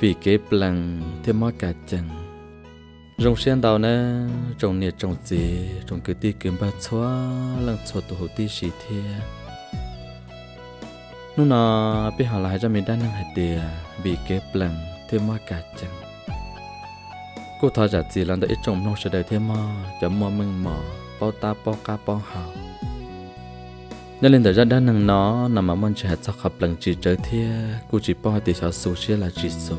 vì kế bằng thêm mối cả chẳng rồng sen đào nè trong nhiệt trong dế trong cứ ti kiếm ba xóa lăng xóa tổ hậu ti xì thia nu nọ biết họ lại cho mình đang năng hạt tiền vì kế bằng thêm mối cả chẳng cô thọ giả gì làm được ít trồng nông sẽ đời thêm mò chấm mò mừng mò bao ta bao ca bao hào nên lên tới ra đa năng nó nằm mà mong chờ hạt sắc hợp lần chỉ trở thia cô chỉ bỏ thì cháu số chia là chỉ số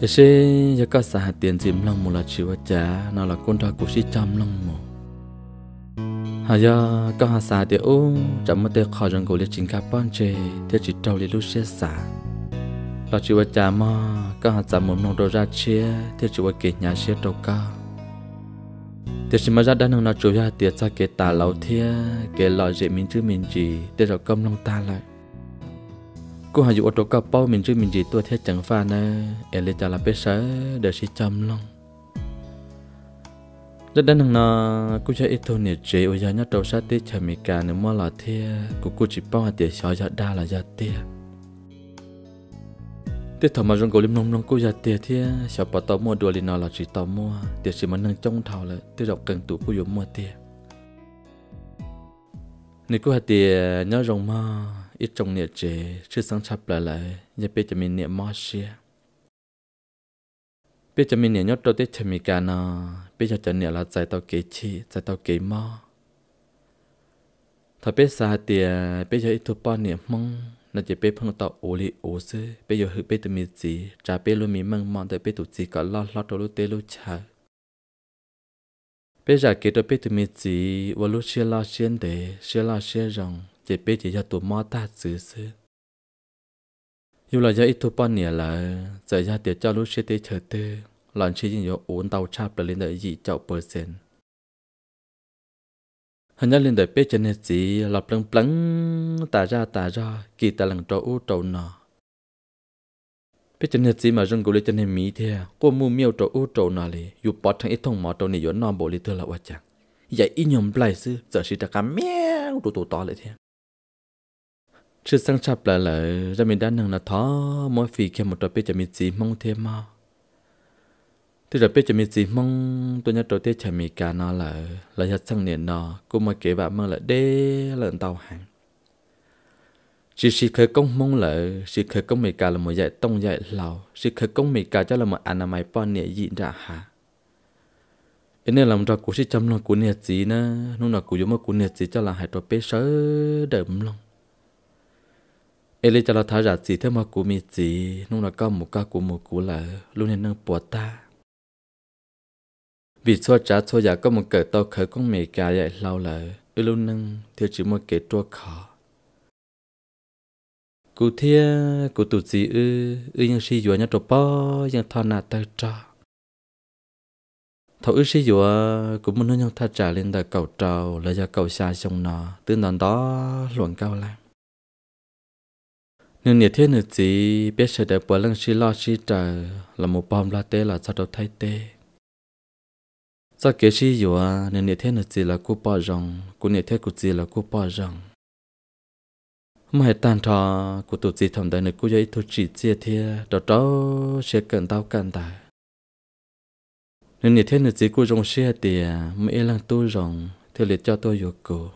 thế chứ giờ có xã hạt tiền dìm lòng một là chỉ vật giá nó là con trai của sĩ trăm lòng một hà giờ có hạt xã thì ô chẳng mất tiền khỏi rằng cô liệt chính cá bọn chê thế chỉ trâu liệt lúc xe xã là chỉ vật giá mà có hạt xã muốn nông đồ ra chia thế chỉ vật kể nhà chia trâu cao thế mà ra đàn ông nào chủ ra tiệt ra kể tà lão thia kể lọ dễ mình chứ mình gì để rồi công long ta lại cô hà dụ ô tô cao bao mình chứ mình gì tôi thế chẳng pha nè em lấy trả là bé sớ để sĩ chăm long rất đàn ông nào cô cho ít thôi nhiều chị ô giờ nhớ trâu sát tết chả mì cả nếu mà là thia cô cô chỉ bao hà tiệt sói giờ đa là giờ tiệt tiết thầm mà rong cổ lim nong nong cô già tiệt thì sợ bắt tao mua đồ liền nào là chỉ tao mua tiệt chỉ mà nâng trong thảo là tiết đọc cần tủ cô dùng mua tiệt nếu cô hạt tiệt nhớ rong mà ít trong nhiệt chế chưa sáng chập lại lại nhà bếp cho mình niệm mò xia bếp cho mình niệm nhớ đầu tiết cho mình cả nó bếp cho cho niệm là giải tao kế chi giải tao kế mò thật bé xa tiệt bếp cho ít thu ba niệm mong nó chỉ bé phong tao ô li ô sơ bé giờ hư bé từ mi gì trả bé luôn mi măng mòn tới bé tụ gì cả lo lo trâu lu tê lu chả bé giờ kể tới bé từ mi gì và lu chia lo chia để chia lo chia rằng chỉ bé chỉ cho tụ mò ta dữ sơ dù là giờ ít thu bao nhiêu là giờ giờ tiệt cho lu chia tê chờ tê lần chia nhiều ổn tàu cha để lên đợi gì chậu percent hình như lên đời bé chân hết gì lọp lăng plăng tà ra tà ra kỳ tà lằng trâu trâu nọ bé chân hết gì mà rừng gù lên chân hết mỹ thế cô mu miêu trâu trâu nọ lì dù bỏ thằng ít thông mỏ trâu này yến non bộ lì thưa là quá chẳng vậy y nhom lại sư giờ sĩ ta cá miêu tụ tụ to lại thế chưa sang chập lại lại ra mình đã nâng là thó mỗi phi kia một trâu bé chân hết gì mong thêm mau thì là biết cho mình gì mong tôi nhớ tôi tiên chả mình cả nó là là nhật sang nền nó cũng mà kể bạn mơ là đê lần tàu hàng chỉ chỉ khởi công mong là chỉ khởi công mình cả là một dạy tông dạy lầu chỉ khởi công mình cả cho là một anh mày bỏ nhiêu gì ra hả cái này làm cho cuộc chỉ chăm lo của nhiệt gì nữa lúc nào cũng giống mà cuộc nhiệt gì cho là hai tôi biết sớ đậm lòng Eli cho là thả ra gì thế mà của mình gì lúc nào có một ca của một của là luôn nên nâng bỏ ta vì xua trả xua giả có một cờ tàu khởi con mẹ cà dạy lâu lợ ư lưu nưng thiếu chỉ một kế trua khó cụ thia cụ tụ gì ư ư nhưng si dùa nhau trộp bò nhưng thọ nà tơ trò thọ ư si dùa cụ muốn nói nhau tha trả lên đời cầu trầu là do cầu xa sông nọ từ đòn đó luồn cao lắm nhưng nhiệt thiết nửa gì biết sợ đời bỏ lăng si lo si trời là một bom la tê là sao đâu thay tê sao kế chi yo à nên nhiệt thế là chỉ là cô pa rằng cô nhiệt thế cô chỉ là cô pa rằng mà hệ tan thọ cô tổ chỉ thầm đại này cô dạy thôi chỉ chia thế đó đó sẽ cần tao cần tài nên nhiệt thế là chỉ cô trong xe tiền mấy lang tôi rằng theo liệt cho tôi yo cô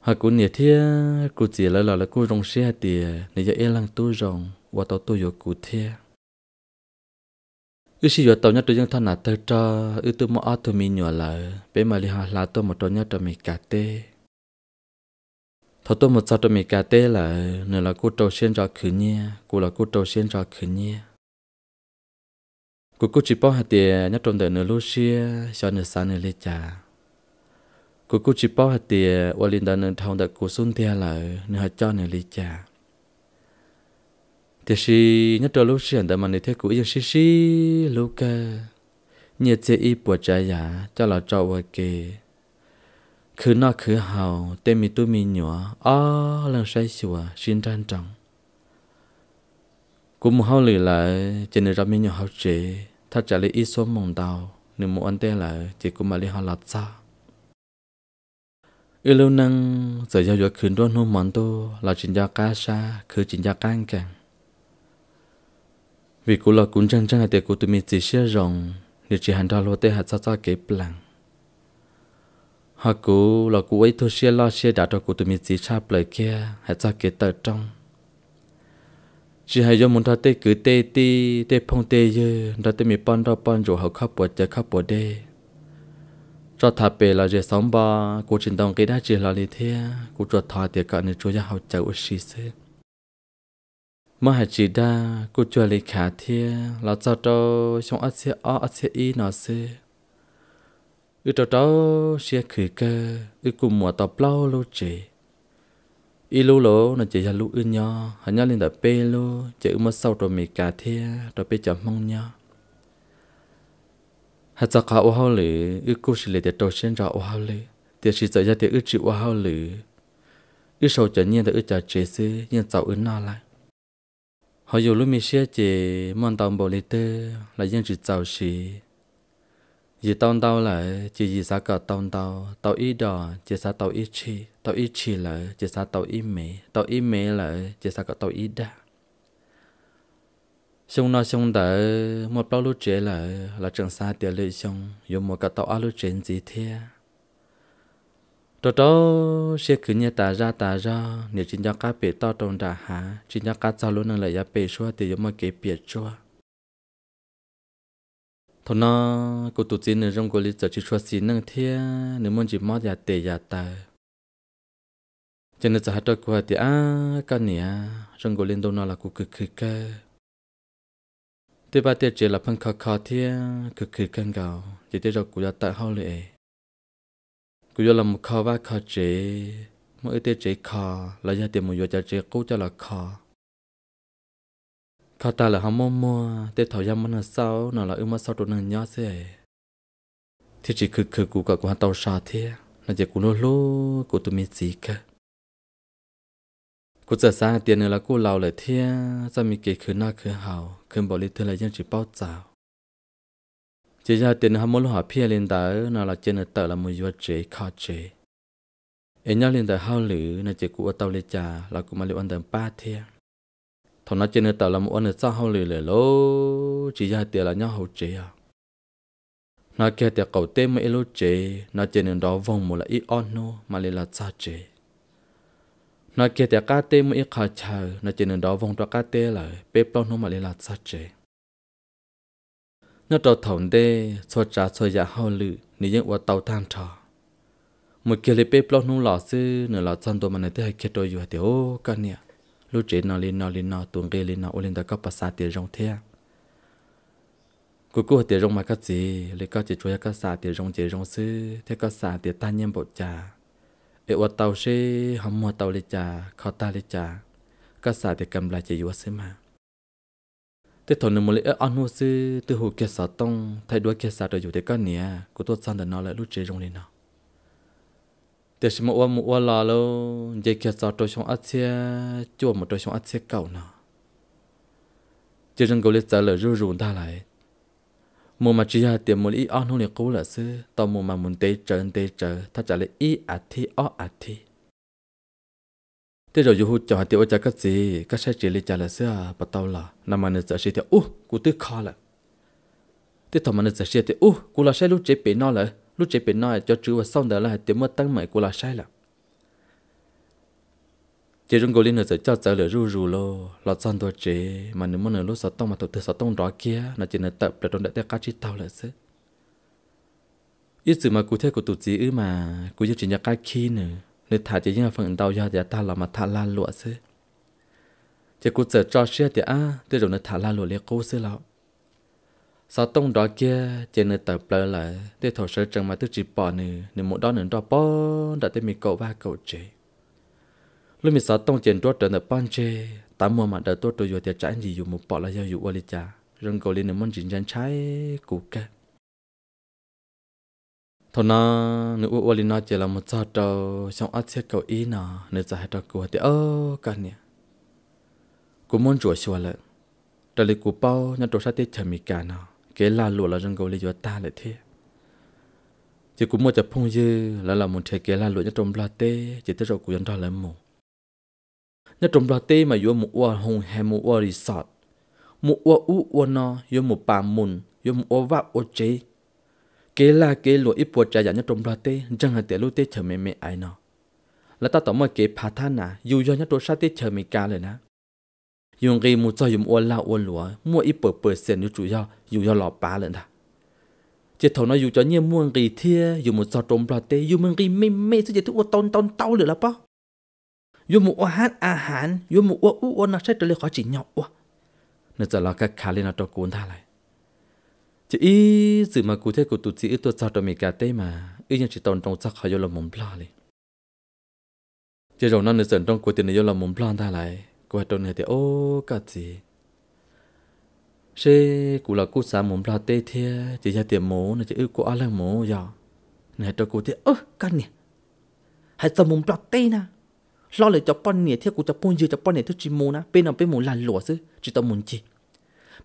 hà cô nhiệt thế cô chỉ là là là cô trong xe tiền này giờ lang tôi rằng và tao tôi yo cô thế ư sĩ vừa tàu nhất tôi dân thân là tôi cho ư tôi mua tôi mi nhỏ là bé mà li họ là tôi một tôi nhất tôi mình cà tê thọ tôi một sao tôi mình cà tê là nửa là cô trâu xuyên cho khử nhia cô là cô trâu xuyên cho khứ nhia cô cô chỉ bỏ hạt tiền nhất trong đời nửa lúc xưa, cho nửa sáng nửa lê trà cô cô chỉ bỏ hạt tiền qua linh đàn nửa thòng đợt cô xuân theo là nửa cho nửa lê trà thế thì nhất trò lúc xí anh ta mà nít thế cũ giờ xí xí lúc cơ nhiệt chế y bùa trái giả cho là cho vợ kề cứ nó cứ hào tên mi tu mi nhỏ ó lần say sủa xin trang trọng cũng một hào lì lại trên này ra mi nhỏ hào chế thật trả lời ít số mong đào, nếu muốn anh ta lại chỉ cũng mà lấy họ lọt sao ư lâu năng giờ giao dõi khuyến đoan hôn món tô là chính gia ca sa khứ chính gia cang càng vì cô là chân chân chăng để cú tụi mình chỉ xe rồng để chỉ hành đạo lo tê hạt sao sao kế plan họ cú là cú ấy thôi xe lo xe đã cho cú tụi mình chỉ cha lời kia hạt sao kế tờ trong chỉ hay do muốn thao tê cứ tê ti tê phong tê dư ta tê mi pan ra pan rồi học khắp bờ chơi khắp bờ đê cho thà bề là giờ sống ba cô trình đồng cái đã chỉ là lý thế cô cho thà tiệc cả nên cho gia học cháu xí xí mà hãy chỉ đa cô chùa lý khả thiê là cho trâu trong ác xe ó ớt xe y nó xe ư trâu trâu xe khử cơ ư cùng mùa tọp lâu lâu chế y lô lô nó chế là lũ ư nho hả nhá lên đợi bê lô chế ư mất sau rồi mì cà thiê rồi bê chấm mong nho hả cho khá ô hao lử ư cô xì lệ tiệt trâu xên rõ ô hao lử tiệt xì dạy ra tiệt ư chịu ô hao lử ư sầu trở nhiên là ư trả chế sư nhưng cháu ư no lại họ dù lúc mình sẽ chỉ mong tàu bộ lý tư là dân sự giàu sĩ chỉ tông tàu là chỉ gì sao cả tông tàu tàu ít đỏ chỉ sao tàu ít chi tàu ít chi là chỉ sao tàu ít mì tàu ít mì là chỉ sao cả tàu ít đa xong nó xong đỡ một bao lúa trẻ là là trường sa tiền lợi xong dùng một cái tàu áo lúa trẻ gì thế trò đó, sẽ cứ như ta ra ta ra nếu chính cho cá bể to trong ra hà, chính cho cá sao luôn năng lại giá bể xua thì giống mà kế bể xua thôi nó cô tụt chín trong cô lý giờ chỉ xua xí năng thế nếu muốn chỉ mót giá tệ giá ta cho nên giờ hát đó cô thì à cái này trong cô lên đâu nó là cô cực cực cơ thế ba tiết chỉ là phân khó khó thế cực cực căng gạo chỉ tiết cho cô đã tại hao lệ กูยอมข้าว่าข้าเจเมื่อเตเจข้าแล้วยาเตมุยจะเจกูจะละข้าข้าตาละหามมัวเตถอยามันเศร้าน่ะละอึมาเศร้าตัวนั้นยอเสที่จีคือคือกูกับกูหาเตาชาเทียน่ะเจกูโนโลกูตุมีจีกะกูจะสร้างเตียนเนื้อละกูเราเลยเทียจะมีเกคือหน้าคือเห่าคือบริเธอเลยยังจีเป้าเจ้า chỉ ra tiền ham muốn họ phía lên tờ nào là trên tờ là một vua chế khó chế em nhớ lên tờ hao lử nó chỉ cụ ở tàu lê trà là cụ mà liệu ăn tầm ba thế thằng nó trên tờ là một ăn được sao hao lử lẻ lô chỉ ra tiền là nhau hậu chế à nó kia tiền cầu tê mà lô chế nó trên đó vòng một là ít on nô mà lại là cha chế nó kia tiền cá tê mà ít khó chờ nó trên đó vòng đó cá tê là bếp bao nô mà lại là cha chế nhớ trò thổng đê cho trả cho giả hao lự nếu những quả tàu tham trò một kia lấy bếp lót nung lò sư nửa lò chân tôi mà nửa tới kia tôi vừa thì ô con nè lúc chế nó lên nó lên nó tuồng kia lên nó ô lên đó có bà sa tiền rong cú cú cô tiền rong mà cái gì lấy có chỉ chuối có sa tiền rong chỉ rong sư thế có sa tiền ta nhem bột trà ở quả tàu xe hầm mua tàu lấy trà khó ta lấy trà có sa tiền cầm lại chỉ vừa xí mà thế thôi nên một lẽ ăn hồ sư từ hồ kia sao tông thay đuôi kia sao đời dù cái nè à, của tôi sang đời nó lại lúc chế trong lên nào thế xem mua mua là lo dây kia sao tôi xong ăn xe chua một tôi xong ăn xe cầu nào chế trong cầu lết trả lời rủ rủ ta lại mua mà chỉ là tiền một ít ăn hồ này cố là sư tao mua mà muốn tế trở tế trở ta trả lại ít ăn à thi ó à thi thế rồi dù cho hạt tiêu cho cái gì cái xe chỉ lấy trả là xưa bắt đầu là nằm mà nó giải sĩ thì u cú tức khó là thế thằng mà nó giải sĩ thì u cú là sai lúc chế bị nó là lúc chế bị nó cho chữ và xong đó là hạt tiêu mất tăng mày cú là sai là chế trong cô liên nó sẽ cho trả lời rù rù lo là xong tôi chế mà nếu muốn nó lúc sáu tông mà tụt sáu tông đó kia nó chỉ nó tập để trong đại tế cá chi tao là xứ ít sự mà cú thể của tụt gì ư mà cú chỉ chỉ nhắc cái khi nữa nếu thả chỉ những phần đầu giờ giờ ta là mà thả la lụa xứ chỉ cú sợ cho xe thì à tôi rồi nó thả la lụa liền cố xứ lão sau tông đó kia chỉ nơi tập lơ lại tôi thổ sơ chẳng mà tôi chỉ bỏ nè nè một đó nữa đó bỏ đã tới mi cậu ba cậu chế lúc mi sau tông chỉ đó trở nên ban chế tám mùa mà đã tôi tôi giờ thì chẳng gì dùng một bỏ là do dụ qua lý cha rừng cầu lên nè muốn chính chân trái cũ cả thôi nó nữ u linh oh, na chỉ là một sao trâu xong ăn xét cầu ý nó nữ giải trâu của thì ơ cái nè cú muốn chùa xua lên trở lại cú bao nhà trâu sát tết chả mì cả na cái là lụa là rừng cầu li cho ta lại thế chỉ cú muốn chụp phong dư là là muốn thấy cái là lụa nhà trâu la tê chỉ tới chỗ cú dân đó lại mù nhà trâu la tê mà vừa một uo hồng hè một uo resort một uo u uo nó vừa một bà mùn vừa một uo vạ uo chế kế là kế lụa ít bùa trà giả nhất trong ra tê chẳng hạn tệ lụa tê chờ mẹ mẹ ai nó là ta tỏ mọi kế phá tha nà dù do nhất trong sa tê chờ mẹ cả lời nà dùng cái mua cho dùng ôn lao ôn lụa mua ít bờ bờ sen như chủ do dù do lọ bá lên ta chỉ thầu nó dù cho nhiên mua cái thia dù một cho trong ra tê dù mình cái mê mê sẽ chỉ thu ô tôn tôn tao lửa là bao dù một ô hát à hán dù một ô u ô nó sẽ trở lại khỏi chỉ nhọc quá nên giờ là cái khá lên nó cho cuốn tha lại chỉ ý dự mà cụ thể của tụt chỉ tôi sao cho mình cả tê mà ý nhân chỉ tồn trong sắc họ vô là mồm pla liền chỉ rồi nó nửa sườn trong của tiền này vô là mồm pla ta lại cô hãy này thì ô cả gì sẽ cụ là cụ xã mồm pla tê thia chỉ ra tiền mồ này chỉ ư cụ ăn là mồ giờ này cho cụ thì ơ cái nè hãy sao mồm pla tê na lo lại cho con nè thia cụ cho con gì cho con nè thứ chỉ mồ na bên nào bên mồ là lúa chứ chỉ tao muốn gì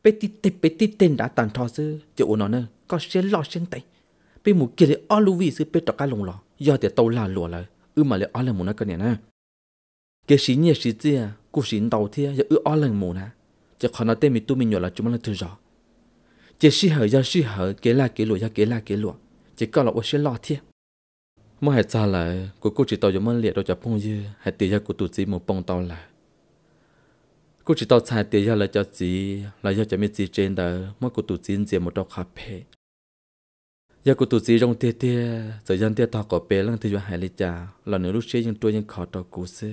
bé tí tê bé tí tên đã tàn thọ sư chỗ ổn nó nè có xe lo xe tay bé mù kia để ở lưu vị sư bé trọc cá lồng lò do để tàu là lùa lại ư mà lại ở lần muốn nó cái này nè cái xí nhẹ xí chia cú xí tàu thia giờ ư ở lần muốn nè chỉ còn nó tên mình tu mình nhỏ là chúng nó thương rõ chỉ xí hở giờ xí hở kế la kế lùa giờ kế la kế lùa chỉ có là ô xe lo thia mà hãy xa lại của cô chỉ tàu giống liệt đồ cho phong dư hãy tỉ giờ của tụi chị một bông tàu lại cô chỉ tao xài tiền ra là cho chị là do cho mấy chị trên đó mỗi cô tụt chín giờ một đọc khắp phê giờ cô tụt chín trong tiền tiền giờ dân tiền tao có bé lăng thì cho hai lít trà là nửa lúc xe nhưng tôi nhưng khó tao cố xứ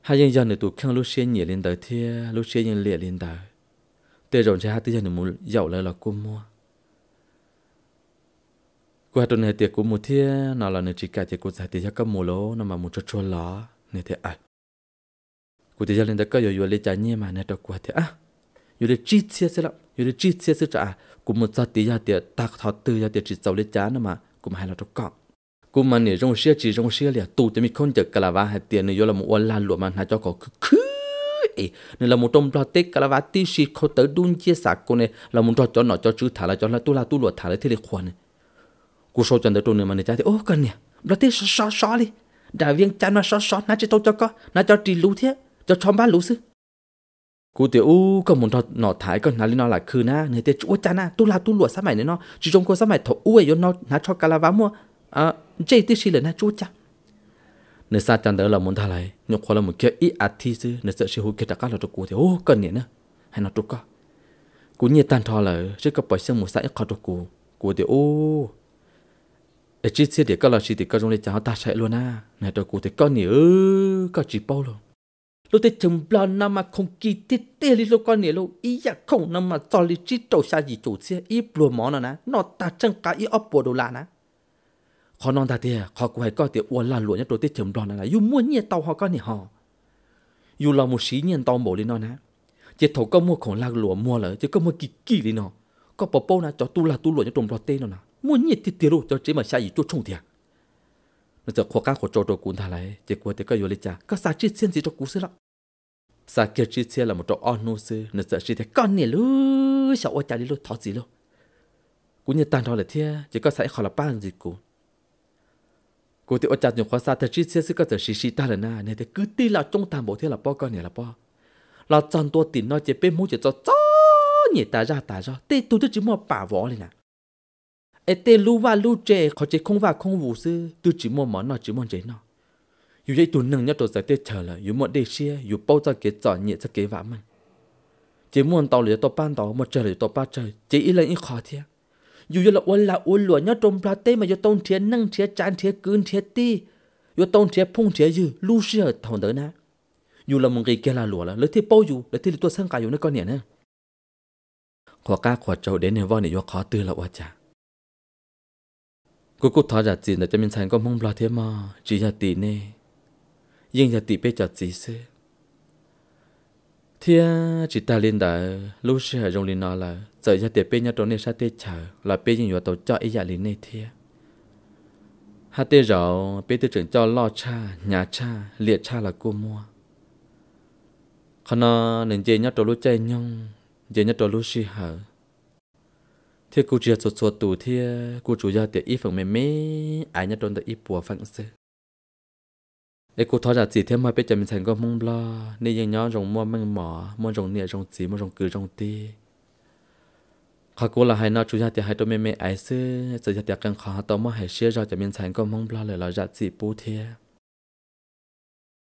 hai dân giờ nửa tụt khăn lúc xe nhỉ lên đời thì lúc xe nhưng liệt lên đời tiền rộng ra hai tí giờ nửa muốn giàu lại là cô mua cô hai tuần này tiền cô mua thì nào là nửa chỉ cả tiền cô xài tiền cho các mua lỗ nó mà mua cho cho lá nửa thế à กูจะเล่นแต่ก็อยู่อยู่เลยจะเนี่ยมาเนี่ยตะกัวเถอะอ่ะอยู่เลยจีเสียเสียละอยู่เลยจีเสียเสียจ้ะกูมุดจัดตียาเตียตักทอดตือยาเตียจีเจ้าเลยจ้านะมากูมาให้เราตะกัวกูมันเนี่ยจงเชื่อจีจงเชื่อเลยตู่จะมีคนเจอกะละวะให้เตียนเนี่ยยละมอวนลานหลวมันหาเจ้าก็คือเนี่ยเรามุดตรงปลาเต็กกะละวะตีชีเขาเตอดุนเจียสักกูเนี่ยเรามุดจอดจอดหน่อจอดชื่อถ่ายละจอดละตู้ละตู้หลวดถ่ายละที่เลยควรเนี่ยกูโชว์จันเดตัวเนี่ยมันเนี่ยจ้าเตียโอ้กันเนี่ยปลาเต็กซอซอเลยด่าเวียงจันมาซอซอน่าจะโตจะก็น่าจะตีรู้เถอะ cho chom ba sư cú tiểu u có một thọ nọ thái còn nali nó là khứ na người ta chúa cha na à. tu là tu lụa sao mày nữa chỉ trong cô sao mày thọ u ấy nó nó cho cà la vá mua à chơi tí xí là na cha nên sa chẳng đỡ là muốn thay lại nhóc khó là một kia ít ạt thi sư nên sợ sẽ hụt kia đặc là cho cú thì ô cần nhỉ nữa hay nó trục co cú nhiệt tan thọ là chứ có bởi xem một xã ít khó cho cú cú thì ô chỉ xí thì có là chỉ thì có trong đây cháu ta chạy luôn à này cho cú thì có nhỉ ư chỉ bao luôn lô tê chấm bla nam mà không kỳ tê tết li lô con nè lô ý ya dạ không nam mà cho li chi trâu xa gì chủ xe ý bùa mỏ nè nè nó ta chân cá ý ấp bùa đồ lạ nè khó non ta tê khó của hay coi tê uốn là lụa nhất lô tê chấm đòn nè nè yêu mua nhẹ tàu họ con nè họ yêu là một xí nhiên tàu bổ lên nó nè chỉ thầu có mua khổng lạc lụa mua lỡ chứ có mua kỳ kỳ lên nó có bò bò nè cho tu là tu lụa nhất trồng bò tê nó nè mua nhẹ tê tê lô cho chế mà xa gì chỗ trông thiệt nó giờ khoa cá của trâu trâu cuốn thà lại chỉ thì có vô cha có sao chi xiên gì cho cú xí lắm sao kia chi xiên là một trâu on nô sư nó giờ chi thế con nè lu sao ôi cha đi lu thọ gì lu cú như tan thôi là thế chỉ có sai khỏi là ba gì cú cú thì ôi cha dùng khoa sao thế chi xiên sư có giờ xì xì ta là na nên thế cứ ti là trong tam bộ thế là po con nè là po là chọn tua tiền nó chỉ bên mũi chỉ cho cho nhỉ ta ra ta ra tê tôi chỉ mua bà võ này nè ete lu wa lu che khó chế không và không vụ sư tu chỉ mua món nọ chỉ mua chế nọ dù vậy tu nâng nhất tổ giải tê chờ là dù một đề xia dù bao giờ kế trò nhẹ sẽ kế vã mình chế muốn tàu lấy tàu ban tàu một trời lấy tàu ba trời chế ý lấy ý khó thiệt dù vậy là uốn là uốn lửa nhất trong ba tê mà dù tông thiệt nâng thiệt chán thiệt cứng thiệt ti dù tông thiệt phung thiệt dư lu xia thằng đỡ na dù là một cái kia là lửa là lấy thì bao dù lấy thì tôi sang cả dù nó con nhẹ nè khó ca khó trâu đến này vo này do khó tư là quá chả cô cô thả ra chị là cho mình sang có mong là thế mà chỉ nhà tỷ nè nhưng nhà tỷ bây giờ chị sẽ thì chỉ ta lên đã lúc sẽ dùng lên nó là giờ nhà tỷ bây giờ trong nên sao tê chờ là bây giờ nhà tôi cho ý nhà lên này thế, hát tê rõ bây giờ trưởng cho lo cha nhà cha liệt cha là cô mua khi nào nên chơi nhà trong lúc chơi nhung chơi nhà trong lúc sẽ hở thì cô chia sột sột tủ thì cô chủ gia tiệt ít phần mềm mê ai nhất đồn được ít bùa phẳng sự để cô thọ ra chỉ thêm mà bây giờ mình thành có mông lo nên những nhóm rồng mua măng mỏ mua rồng nịa rồng chỉ mua rồng cừ rồng ti khó cô là hai nọ chủ gia tiệt hai đôi mềm mê ai sư giờ gia tiệt càng khó tao mua hai xia ra cho mình thành có mông lo lời là ra chỉ bù thì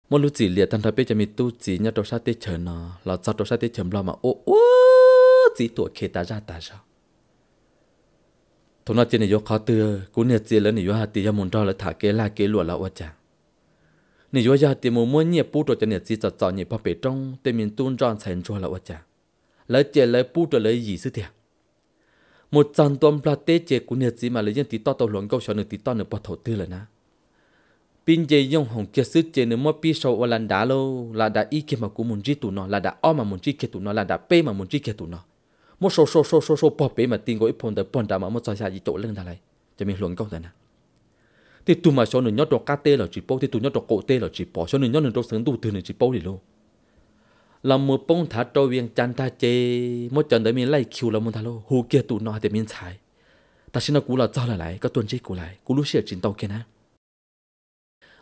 mua lúc chỉ liệt thằng thằng biết cho mình tu chỉ nhớ đồ sát tiết chờ nó là sao đồ sát tiết chờ mà ô ô chỉ tuổi kia ta ra ta ra thôn nó này vô khó tư cú nè chia lớn này vô hạt tiền cho muốn cho là thả kế la kế lụa là oa chả này vô hạt tiền muốn mua nhẹ bút rồi cho nè chia chọt chọt nhẹ bao bể trong tên mình tuôn tròn thành cho là oa chả lấy chia lấy bút rồi lấy gì xứ thiệt một trăm tuần pla chế cú nè chia mà lấy những tí to tàu luận câu sợ nửa tí to nửa bọt thổ tư là na pin chế dùng hồng kia xứ chế nửa mua pi sầu oa lan đá lô là y kia mà cú muốn chi tụ nó là đã o mà muốn chi kia tụ nó là đã p mà muốn chi kia tụ nó một số số số số số bỏ bể mà tin gọi phun tới phun đá mà một sai sai gì chỗ lên thà này cho mình luận câu thế nào thì tụi mà số nửa nhót đồ cá tê là chỉ bao thì tụi nhót đồ cổ tê là chỉ bỏ số nửa nhót đồ đọc sướng tụi từ nửa chỉ bao thì luôn là một bông thả trôi viên chăn ta chê một trận tới mình lấy kiu là một thà luôn hù kia tụi nó thì mình xài ta xin nó cú là cho lại lại các tuần chế cú lại cú lúc xịt chín tàu kia nè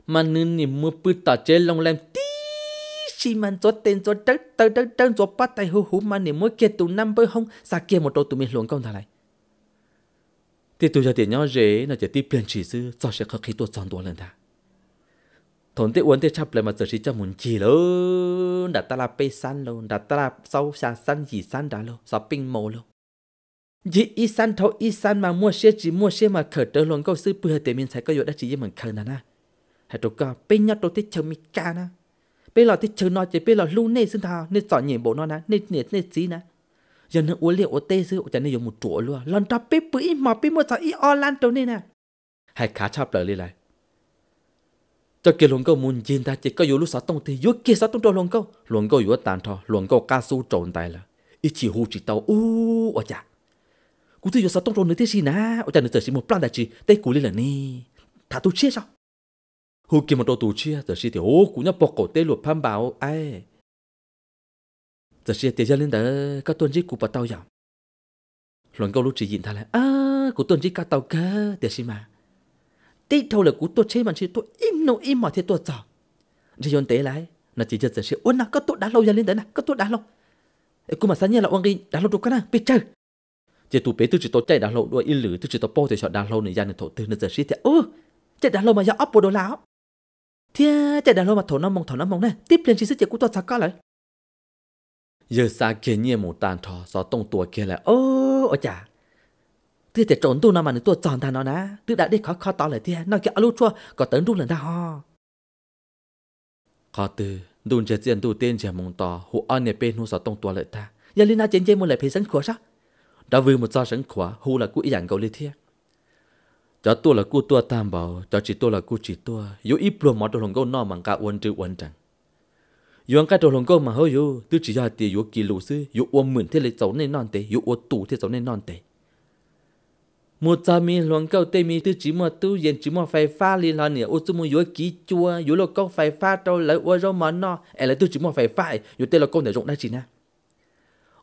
mà nên thì mưa bứt ta chê lòng lem tí xì màn cho tên cho trắc tớ trắc trắc cho bắt tay hú hú mà nè mỗi kia tụ năm bơi hông xa kia một trâu tụ mình luận công thà lại thì tụ cho tiền nhau dễ, là chỉ tiếp tiền chỉ sư cho sẽ khắc khí tuột chọn tuột lên ta thốn tiết uốn tiết chấp lại mà giờ chỉ cho muốn chỉ luôn, đã ta là pê san luôn, đã ta là sau xa san gì san đã luôn, sau pin mồ luôn. chỉ ít san thâu ít san mà mua xe chỉ mua xe mà khởi tớ luôn câu sư bừa tiền mình sẽ có dụ đã chỉ với mình khởi nè na hãy tụ cả bên nhau tụ tê chờ mi ca na bây giờ thì chờ nó chỉ bây giờ lu nê xin thao nên chọn nhiệm bộ nó nè nên nê nên gì nè giờ nó uống liệu tê sư cho nên dùng một chỗ luôn lần đó bê bự mà bê mua sao y online đâu nè nè hay khá chập lại lại cho kia luồng câu muốn nhìn ta chỉ có yếu lúc sáu tông thì yếu kia sáu tông trâu luồng câu luồng câu yếu tàn thọ luồng câu ca su trộn tài là ít chỉ hù chỉ tàu u ở chả cũng thấy yếu sáu tông trâu nữa thế gì nè ở chả nữa chỉ một plan đại chỉ tây cú lên là ni thả tu chia sao hu kì một đồ tù chia giờ chia thì ô cũng nhớ bọc cổ tê luật phán bảo ai giờ chia thì ra lên đó các tuần chỉ cũng bắt tao dòng luận câu lúc chỉ nhìn thà là à của tuần chỉ các tao cơ để xin mà tí thâu là của tôi chế mà chỉ tôi im nô im mà thì tôi chọn chỉ yon tế lại là chỉ giật giờ chia ôn nào các tôi đã lâu ra lên đó nè các tôi đã lâu cô mà sáng nhớ là ông đi đã lâu đâu cái nào biết chơi chỉ tụ bé tôi chỉ tôi chạy đã lâu đuôi in lử tôi chỉ tôi po thì chọn đã lâu này ra này thổ từ nữa giờ chia thì ô chạy đã lâu mà giờ ấp bộ đồ lão เที่จะดานลงมาถอนน้ำมองถอนน้ำมองเน่ติเปลี่ยนชีวิตจ้ากูตัวสักก้าเลยเยอะสาเกนเนี่ยหมูตานทอ สอตรงตัวเกลเลยโอ้โอจ่าตื้ยแต่จนตัวน้ำมันึ่งตัวจอนทานเอานะตื้ยได้ได้ขอขอต่อเลยเที่นอกจากอารมณ์ชั่วก็เติมรุ่นหลงได้ฮะขอตื้อดูเจเจียนตูวเตี้นเฉียงมองต่อหัวอันเนี่ยเป็นหัวสอตรงตัวเลยตาอย่าลืมนะเจนเจียมุ่งเลยเพื่อสังขัวซะดาวิ่งมุ่งจอสังขัวหัวละกุยอย่างเกาหลีเที่ cho tôi là cô tôi tam bảo cho chị tôi là cô chị tôi yo ít pro mà đồ lồng câu nọ mang cả uốn chữ uốn chẳng yo anh cả đồ lồng câu mà hơi yo tư chỉ ra tiền yo kỳ lù sư yo uốn mượn thế lấy cháu nên non tệ yo uốn tủ thế cháu nên non tệ một cha mình luồng câu tê mi tư chỉ mà tu yên chỉ mà phải pha li là nè ô chú mu yo ký chua yo lo câu phải pha đâu lấy uốn rau mà nọ em lại tư chỉ mà phải pha yo tê là câu để rộng đây chỉ nè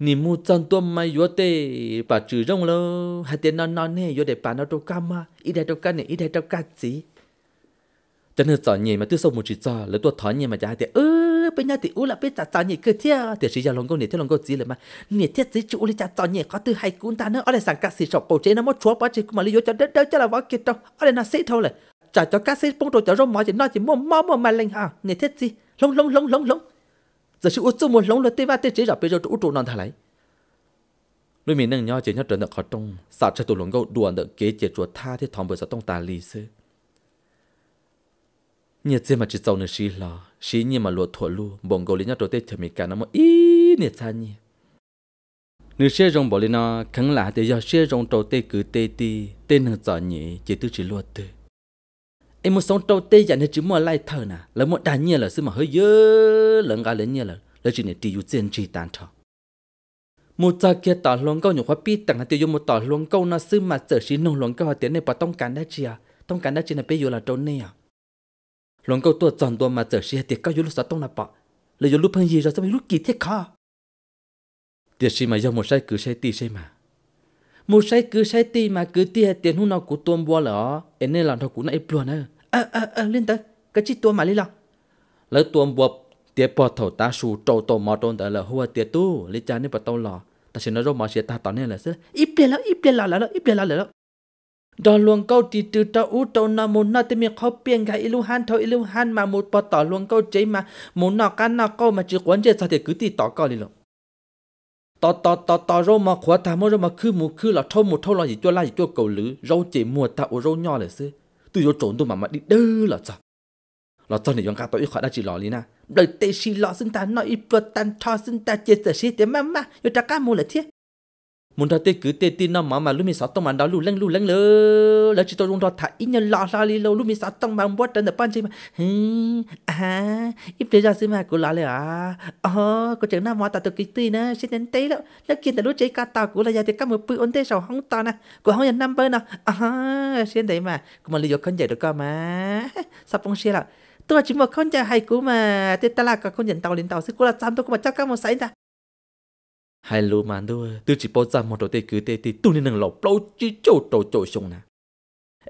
你木真多嘛？有的把猪肉了，还得那那呢？有的把那都干嘛？一代都干呢，一代都干子。但是早年嘛，都说木只早，了多讨厌嘛，就还得呃，被那的乌了，被咋咋你个天，但是要龙宫你天龙宫子了嘛？你天子就乌里咋早年，可都还管他呢？我来上家洗手，狗仔那么戳把这个嘛，你有叫得得叫来玩给到，我来那洗头了，咋叫家洗崩头叫肉毛就那就摸摸摸嘛冷哈，你天子龙龙龙龙龙。giờ sự út một lóng là tê va tê chế rập bây giờ trụ trụ non thà lấy lúc mình nâng nhau chỉ nhau trở nợ khó trong sao cho tụ lông gấu đùa nợ kế chế chuột tha thế thòng bởi sao tông tà lì sư nhiệt gì mà chỉ giàu nửa xí lo xí nhưng mà luộc thuở lu bồng gấu lý nhau trở tê thì mình cả nó mà y nhiệt xa nhỉ nửa xe rông bỏ lên nó khẳng là để do xe rông trở tê cứ tê ti tên nửa giỏi nhỉ chỉ tư chỉ luộc tê thì một sống trâu tê dạy nên chỉ mua lại thở nè là một đàn nhiên là xứ mà hơi dơ lần gà lớn nhiên là là chỉ nên chỉ dụ tiền chỉ tàn thọ một giờ kia tỏ luồng câu nhiều khóa pi tặng tiêu dùng một tỏ luồng câu nó xứ mà sở xí nông luồng câu tiếng này bà tông cán đã chi à tông cán đã chi là bây giờ là trâu nè à luồng câu tua tròn tua mà sở xí thì câu dùng lúc sao tông là bỏ là dùng lúc hơn gì rồi sao lúc kỳ thiết khó Tiết xí mà dùng một sai cứ sai tì sai mà một sai cứ sai tì mà cứ tì hết tiền hôm nào cũng tuôn bua lỡ em nên làm thằng cũng nãy plua nữa Ơ ơ ơ lên tới, cái chi tua mà lý lòng, Lấy tuôn bộp, tiết bỏ thổ ta xù trâu tổ mò trôn tới là hùa tiết tu, lý cha nên bà tâu lò, Ta xin nói rô mò xìa ta tỏ nên là xứ, ít lê lọ, ít lê lọ lọ lọ, íp lê lọ lọ lọ. Đó luồng câu tì trừ trâu ú trâu na mù na tìm miệng khó biên gà ilu han thâu ilu han mà một bò tỏ luồng câu chế mà mù nọ cá nọ câu mà chỉ quấn chế sao thì cứ tì tỏ câu lý lòng. tò tò tò tò rô mà khóa thà rô mà khư mù khư là thâu mù thâu là gì cho la gì cho cầu lứ râu chỉ mùa ta ô râu nhỏ là xứ tôi vô trốn tôi mà mà đi đơ là cho, là cho này yong cả tôi khỏi đã chỉ lo lý na đời tê xì lo xin ta nói ít vật tan cho xin ta chết sẻ xí tế mà mà yêu ta cá mù là thiết muốn thật tê cứ tê tin nó mà mà lúc mình sáu tông mà đó lù lăng lù lăng lơ lỡ chỉ tôi luôn đó thả ít nhân lọ lọ li lâu lúc mình sáu tông mà bớt trên là ban chim mà à ít để ra xem mà của lọ เลยอ่ะอ๋อก็เจอหน้ามอตาตัวกิตีนะเช่นนั้นเต้แล้วแล้วกินแต่รู้ใจกาตากูเลยอยากจะก้ามปืนอันเต้สาวห้องตานะกูห้องยันนัมเบอร์นะอ๋อเช่นใดมากูมาเลยยกคนใหญ่ด้วยก็มาสับปงเชียร์ละตัวจิมบอกคนจะให้กูมาเต้ตลาดกับคนยันเตาลินเตาซึ่งกูละจำตัวกูมาเจ้าก้ามมาใส่นะ hai lú mà đua từ chỉ bỏ ra một đôi tay cứ tê thì tu nên nâng lộc bao chi chỗ tổ chỗ xong nè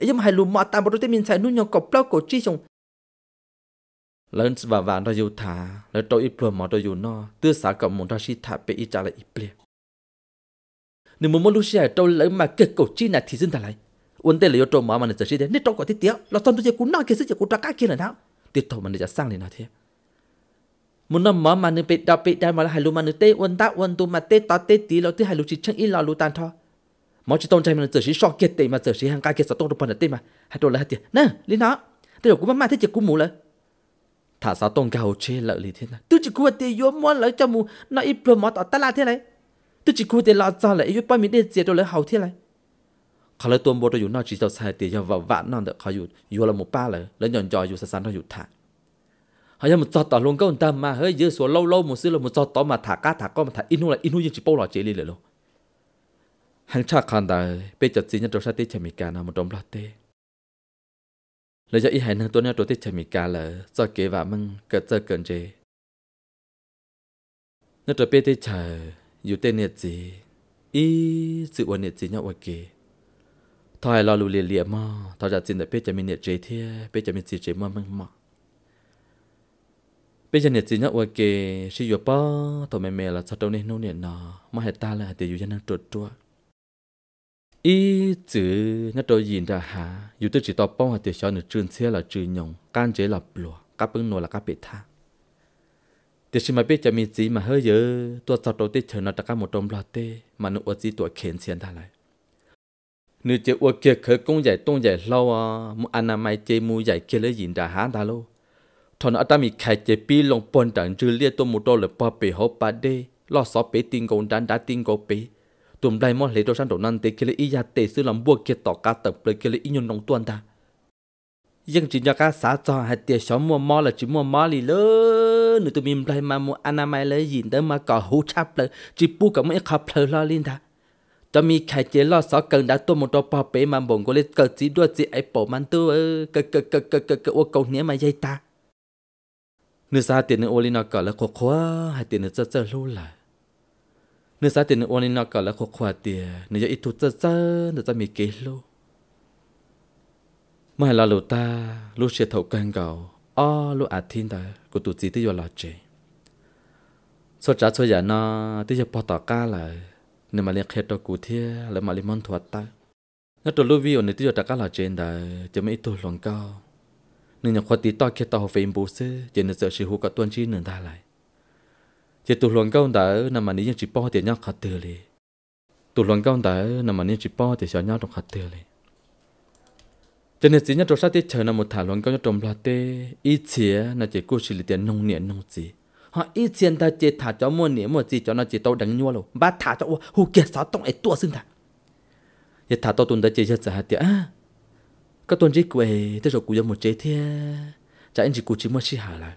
ấy mà hai lú mà ta một đôi tay mình sai nuôi nhau cọp bao cổ chi xong, lớn và và đó yêu thả lớn tôi ít plum mà đôi yêu nó tư xã cộng một đó si thả bị ít trả lại ít plea nếu muốn muốn lúc xe tôi lấy mà kẹt cổ chi nè thì dân ta lại vấn đề lấy yêu tôi mà mà nó chỉ đến nếu tôi có thiết tiếc là tôi tôi chỉ cún nói cái sự chỉ cún ra cái kia là nào tiếp tục mà nó chỉ sang lên nào thế muốn nó mở mà nửa bệt đạp bệt đai mà là hai lô mà nửa tê uốn tát uốn tu mà tê tát tê tí lo tê hai lô chỉ chăng ít lo lô tàn thôi mà chỉ tôn trai mà giờ chỉ so kiệt tê mà giờ chỉ hàng ca kiệt sợ tôn được phần tê mà hai đồ là hai tiền nè lên nó tê cũng mà thế chỉ cũng mù lợ thả sao tôn cao chê lợ lì thế này tôi chỉ cua tê yếu muốn lỡ cho mù nó ít bờ mỏ tỏ ta la thế này tôi chỉ cua tê lo cho lại yếu bao mình để diệt đồ lỡ hậu thế này เขาเลยตัวโบตัวอยู่นอกจีเจ้าชายเตียยาวว่านนั่นเด็กเขาอยู่อยู่ละหมู่ป้าเลยแล้วย่อนจอยอยู่สันสันเขาอยู่ถ่า hay một cho tao luôn cái ông ta mà hơi dưa số lâu lâu một xưa là một cho tao mà thả cá thả con mà thả inu là inu nhưng chỉ bao lọ chế liền rồi luôn hàng cha khăn ta bây giờ chỉ nhận được sao tết chả mì cá nào một đống lát tê lấy cho ý hai hàng tuần nhận được tết chả mì cá là do kế và măng cỡ giờ cần chế. nhận đầu bây tết chờ, dù tên nhiệt gì ý sự quan nhiệt gì nhau ok thôi lo lù liền liền mà thôi giờ chỉ nhận được bây giờ mình nhiệt gì thế bây giờ mình chỉ chỉ mà măng mà bây giờ nhiệt gì nhá ok sử dụng bó tụi mẹ mẹ là sao đâu nên nô nhiệt nọ mà hết ta là để tiêu dân đang trượt trua ý chữ nhá đôi nhìn ra hả dù tôi chỉ tao bao hạt tiêu cho nửa trường xe là trừ nhồng can chế là lùa cá bưng nồi là cá bể tha để xin mà biết cho mình gì mà hơi nhớ, tôi sao đầu tiên chờ nó đặt cả một đống lo tê mà nó ở gì tuổi khiến tiền ta lại nửa chế ở kia khởi công giải tông giải lâu à mu anh mai chế mu giải kia lấy nhìn ra hả ta luôn thôn ở đây khai chế pi long bồn đàn trừ lia tôi một đô là ba bể hộp ba đê lo sáu bể tinh gồng đan đá tinh gồng bể tụm đây mọi lễ đồ sang đồ nan tê kia lấy ý gia tê sư làm bua kia tỏ cá tập lấy kia lấy ý nhon nông tuân ta dân chỉ cho cá xã cho hai tia xóm mua mò là chỉ mua mò lì lơ nữa tụm mình đây mà mua anh mai lấy gì để mà cò hú chắp lấy chỉ pu cả mấy khắp lơ lo lên ta cho mi khai chế lo sáu cần đã tôi một đô bao mà bồn có lấy cờ chỉ đua chỉ ai bỏ man tôi cờ cờ cờ cờ cờ cờ ô cầu nhé mà dây ta นื้อซาเตียนโอลินอกก่อนแล้วขวควาให้เตียนเจ้าเจ้าลู่หละเนื้อซาเตียนโอลินอกก่อนแล้วขวควาเตียเนื้ออิทุเจ้าเจ้าเนื้อจะมีเกลูเมื่อเราลูตาลูเชียเถากันเก่าอ้อลูอาทินตากูตุจีที่อยู่หลอดเจสดจ้าสดยานอที่จะพอต่อก้าเลยเนี่ยมาเรียกเคตัวกูเทียแล้วมาเรียกมันถวดตาแล้วตัวลูวิโอเนี่ยที่อยู่ตะก้าหลอดเจนได้จะไม่ตัวหลงเก่า nên nhà khoa tí to kia tao phải bố xe chỉ nên sợ sự hú cả tuần chi nên ta lại chỉ tụ luận cao đã nằm mà nín chỉ bỏ thì nhau khát từ liền tụ luận cao đã nằm mà nín chỉ bỏ thì sợ nhau trong khát từ liền cho nên chỉ nhau trong sát tiết chờ nằm một thả luận cao nhau trong là tê ít chia là chỉ cố xử lý tiền nông niệm nông gì họ ít tiền ta chỉ thả cho mua niệm mua gì cho nó chỉ tao đánh nhau luôn, ba thả cho hú kia sáu tông ấy tua xin thả giờ thả tao tuần ta chỉ chết giả tiệt à ก็ตัวจีกูเอที่จะกูยังหมดเจเทียจะอันจีกูจีมันชิหาละ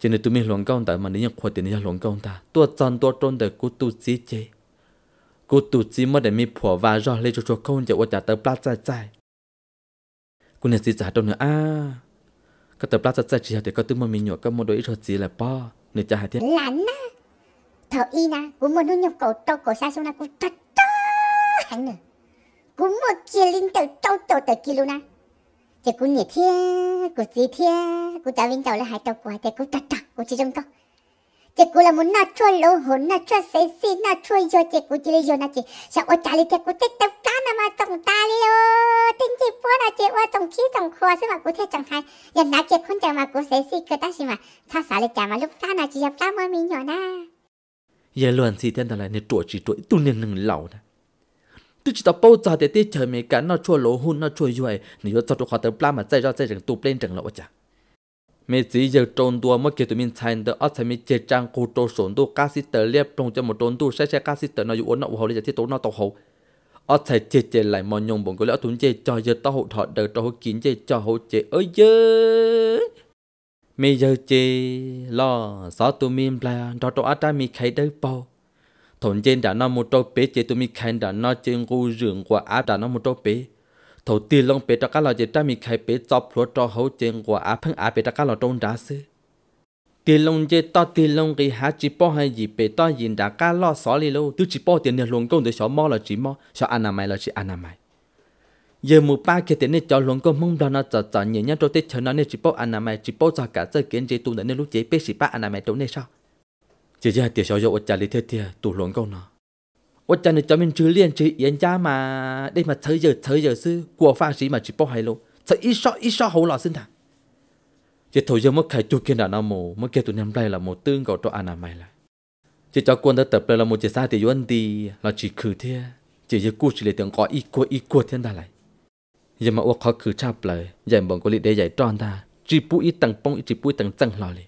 จะในตัวมีหลวงก้าวแต่มันนี่ยังควรแต่นี่ยังหลวงก้าวตาตัวจันตัวต้นแต่กูตูจีเจกูตูจีมันแต่มีผัวว่าร้อนเลยจะชัวเขาจะว่าจะเติมปลาใจใจกูเนี่ยจีจ่าตัวเนื้ออ่ะก็เติมปลาใจใจจีแต่ก็ตัวมันมีหนวดก็มันโดยอีทจีแหละป้อเนี่ยจะหาเทียหลานนะ thợ y na cũng muốn nuôi nhung cổ tao cổ xa xuống na cũng thật to hẳn nữa cũng một kia linh tử trâu tổ tử kia luôn á chỉ cũng nhẹ thiê cũng gì thiê cũng ta vinh tàu là hai tàu của thì cũng trật trật cũng chỉ trong câu chỉ cũng là muốn na chua lô hồn na chua xế xí na chua yo chỉ cũng chỉ lấy yo na chỉ sao ở trả lấy thì cũng tết tập cá nà mà tổng ta lấy lô tinh chỉ bữa na chỉ qua tổng khí tổng khoa xem mà cũng thế chẳng hay giờ na chỉ không chẳng mà cũng xế xí cái ta xí mà sao xả lấy chả mà lúc cá na chỉ gặp cá mới mình nhỏ na giờ luận gì tên là nên tuổi chỉ tuổi tu niên nừng lão nè tôi chỉ tập bao giờ để tê chờ mấy cái nó chua lỗ hun nó chua duệ nếu cho tụi họ tới plan mà chạy ra chạy rằng tụi plan chẳng lỗ chả mấy chỉ giờ trốn đua mà kiểu tụi mình chạy được ở chạy mấy chơi trang cô trốn sốn đua cá sĩ tờ liệp trong cho một trốn đua xe xe cá sĩ tờ nó dụ nó nó hậu lấy chạy tụi nó tàu hậu ở chạy chơi chơi lại mò nhung bụng cái lão tụi chơi cho giờ tao hậu thọ được cho hậu kín chơi cho hậu chơi ơi giờ mấy giờ chơi lo sao tụi mình plan cho tụi ta mình khai đời bao thôn trên đã nó một trâu bé chế tụi mình khai đã nó trên ngu rừng của áp đã nó một trâu bé thổ tiên long bé cho các lò chế ta mình khai bé cho pro cho hậu trên của áp phăng áp bé cho các lò trôn đá xứ kỳ long chế to tiên long kỳ há chỉ bỏ hay gì bé to nhìn đã các lò xó li lô tứ chỉ bỏ tiền nhà luôn công để xóa mò là chỉ mò xóa anh à mày là chỉ ăn à mày giờ mù ba kia tiền này cho luôn công mong đó nó chở chở nhẹ nhàng cho tết chờ nó nên chỉ bỏ ăn à mày chỉ bỏ cho cả chơi kiến chế tu nữa nên lúc chế bé chỉ ba ăn à mày trốn này sao chỉ chỉ tiểu sáu dậu cha lý thế thiệt tủ lốn câu nó ở cha này cho mình chơi liền chơi yên cha mà đây mà thấy giờ thấy giờ sư của pha sĩ mà chỉ bỏ hay luôn thấy ít so ít so hậu lọ xin thà chỉ thôi giờ mất khai chu kia đã nó mồ mất kia tụi nhầm đây là một tương cầu cho anh à mày lại chỉ cho quân đã tập đây là một chỉ xa thì vẫn đi là chỉ khử thiệt chỉ giờ cú chỉ lấy tiếng gọi ít quá ít quá thiên đà lại giờ mà ô khó khử cha lại giờ bọn cô lý để giải tròn ta chỉ bút ít tầng bông chỉ bút tầng tăng lò lại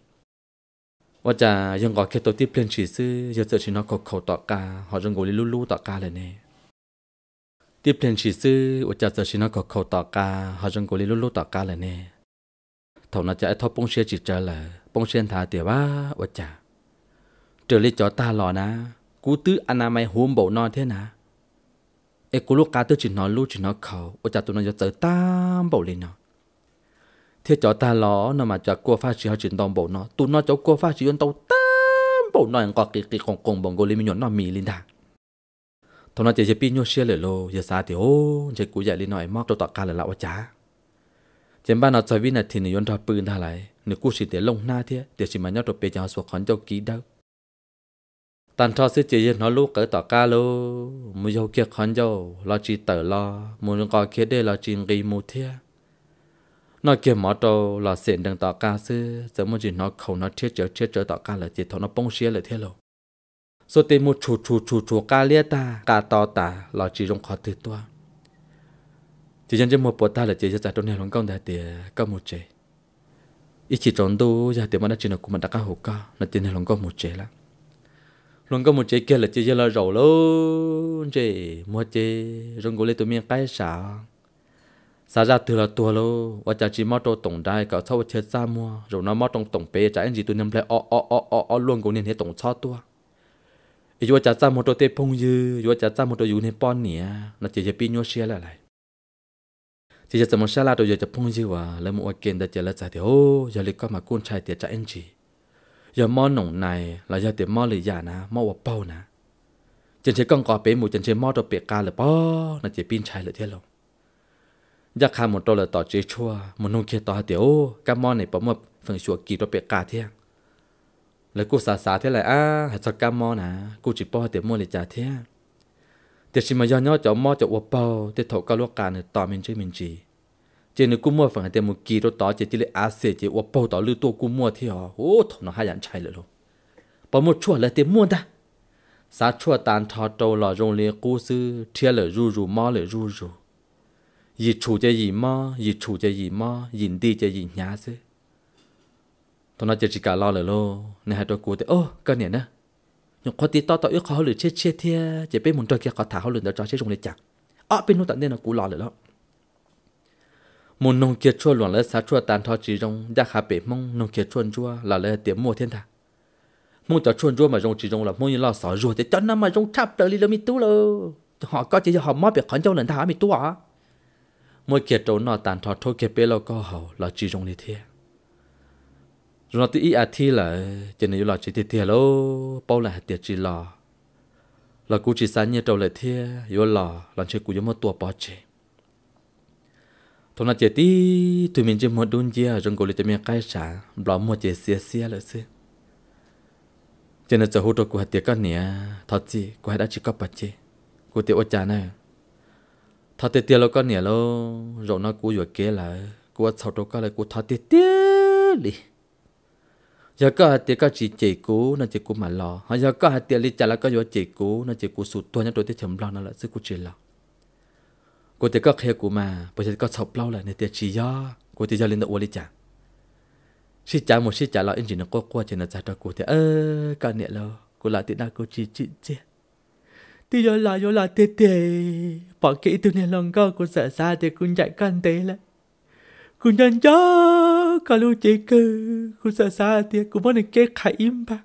ว่าจะยังก่อเคตัวที่เปลี่ยนชีซื้อยอเจอชินอกเขาต่อกา หอจังกูลิลู่ลูต่อกาเลยเนี่ยที่เปลี่ยนชีซื้อว่าจะเจอชินอกเขาต่อกา หอจังกูลิลู่ลูต่อกาเลยเนี่ยถนาจะไอทอปงเชียจิตเจอเลยปงเชียนถาเตียว่า ว่าจะเจอเลยจอตาหล่อนะ กูตื้ออนามัยหูมบ่นอนเท่นะเอกูลูกกาตื้อจิตนอนลู่จิตนอนเขา ว่าจะตัวนอนจะเจอตามบ่เลยเนาะ thế cho ta lo, nó mà cho cô pha chỉ họ chuyển đồng bộ nó tụi nó cho cô pha chỉ yên tàu tam bộ nó có cái cái con con bông gô lên nhỏ nó mì lên đà thằng nó chỉ chỉ pin nhau xe lệ lô giờ xa thì ô chỉ cú dạy lên nói móc cho tọt ca là lão chả trên ba nó chơi vi nát thì nó yên thọ pin thà lại nó cú chỉ để lông na thế để chỉ mà nhau rồi bây giờ số khẩn cho kỹ đâu tàn thọ sẽ chỉ nó lúc cỡ tọt ca lô mua dầu kia khẩn dầu lo chỉ tờ lo mua nó có kia đây lo chỉ gì mua thế nó kia mỏ trâu là xịn đằng tỏ ca sư giờ muốn gì nó khẩu nó chết chở chết chở tỏ ca là chỉ thấu nó bông xía là thế lâu số tiền một chu chu chu chu ca lia ta ca to ta là chỉ dùng khó từ toa chỉ chân chân một bộ ta là chỉ cho trả trong này lòng công đại tiền có một chế ít chỉ trốn tu ra tiền mà nó chỉ là cũng mà đã cá hồ ca là tiền này lòng công một chế lắm luôn có một chế kia là chỉ chế là giàu luôn, chế mua chế rồi ngồi lấy tụi miệng cái sao สาจาตัวละตัวโลว่าจะจีมอโตตงได้ก็เท่าเชิดซามัวหรือน้อมอตรงตงเปจะเอ็นจีตัวนำแลอ้ออ้ออ้อล่วงกงเนียนให้ตงชอตัวอยู่ว่าจะจ้ามอโตเตพงยืออยู่ว่าจะจ้ามอโตอยู่ในป้อนเหนียน่าจะจะปีนโยเชียอะไรที่จะสมองชาลาตัวจะพงยืว่าแล้วมัวเกณฑ์จะละใจเดอยวอย่าลืก็มากุ้นชายเตียจะเอ็นจีอย่ามอหนงในเราอย่าเตียมอหรือยานะมอว่าเป้านะจนเชกองกอเปหมู่จนเชมอโตเปียกกาหรือป้อน่าจะปีนชายหรือเทลงยาคาหมดตัวเลยต่อเจชัวมันนุ่งเคียต่อเดียวกามอนในปมบฝั่งชัวกีตัวเปียกาเที่ยงแล้วกูสาสาเท่าไรอ่ะหัดสกามอนะกูจิปอเดี๋ยวมัวเลยจ่าเที่ยงเดี๋ยวชิมายอนยอจะมอจะอวบเปาเดี๋ยวถกกาลวกการเนี่ยต่อมินชื่อมินจีเจนึกกูมัวฝั่งเดี๋ยวมุกีตัวต่อเจจิเลอาเซเจอวบเปาต่อลือตัวกูมัวเที่ยวโอ้ถกน้องหายันชัยเลยลูกปมดชั่วเลยเดี๋ยวมัวด้สาชั่วตานทอโตหล่อโรงเรียนกูซื้อเที่ยวเลยรูรูมอเลยรูรู熱廚就熱麼，熱廚就熱麼，熱啲就熱 nhà chứ. Tôi nói cho chị cả lo lời lô, nên hai đôi cua thì ô, cái này nè. Nhưng có tí to to ước khó hơn lửa chết chết thế, chỉ biết muốn đôi kia có thả hơn lửa đó cho chết dùng để chặt. Ở bên nó tận đây là cú lo lời đó. Một nông kia chua luận lấy xá chua tàn thọ chì rong, đã khá bể mông nông kia chuồn chua là lấy tiếng mùa thiên thà. Mong cho chuồn chua mà rong chì rong là mong như lo sỏ rùa thì cho nó mà rong chắp đời đi là mi tú lô. Họ có chỉ cho họ mót bị khẩn châu lần thả mi tú à mỗi kia trâu nọ tàn thọ thôi kia bê lo có hậu là chỉ dùng đi thiệt rồi tí ít à thi là chỉ này là chỉ thiệt thiệt lô bao là thiệt chỉ lò là cú chỉ sáng nhiệt trâu lại thiệt yếu lò là chỉ cú giống một tua bỏ chê thằng nào chỉ tí tụi mình chỉ một đun chia trong cổ lý tụi mình cái sản bỏ một chỉ xia xia lại xí cho nên giờ hỗ trợ của hạt tiệc cái nè thọt gì của hạt đã chỉ có bạch chê của tiệc ở chả này thà tiệt tiệt, lo con nè lo rồi nó cú vừa kế là cú sau đó cái lại cú thà tiệt tiệt đi giờ có tiệt cái chỉ chỉ cú nó chỉ cú mà lo hay giờ có tiệt đi chả là có vừa chỉ cú nó chỉ cú sụt tua nhất đôi tê chấm lo nó là sức cú chỉ lo cô tê có khe cú mà bây giờ có sau lâu là nè tiệt chỉ ya, cô tê giờ lên đầu đi chả sĩ chả một sĩ chả lo anh chỉ nó có qua chỉ nó chả đó cô tê ơ cái nè lo cô lại tiệt đã cô chỉ chỉ chỉ thì yo là yo là tê tê. Bỏ kỹ từ này lòng cơ của sở xa thì cũng chạy căn tế lại. Cũng nhân cho cả lưu chế cơ. Cũng sở xa thì cũng muốn kế khải im bạc.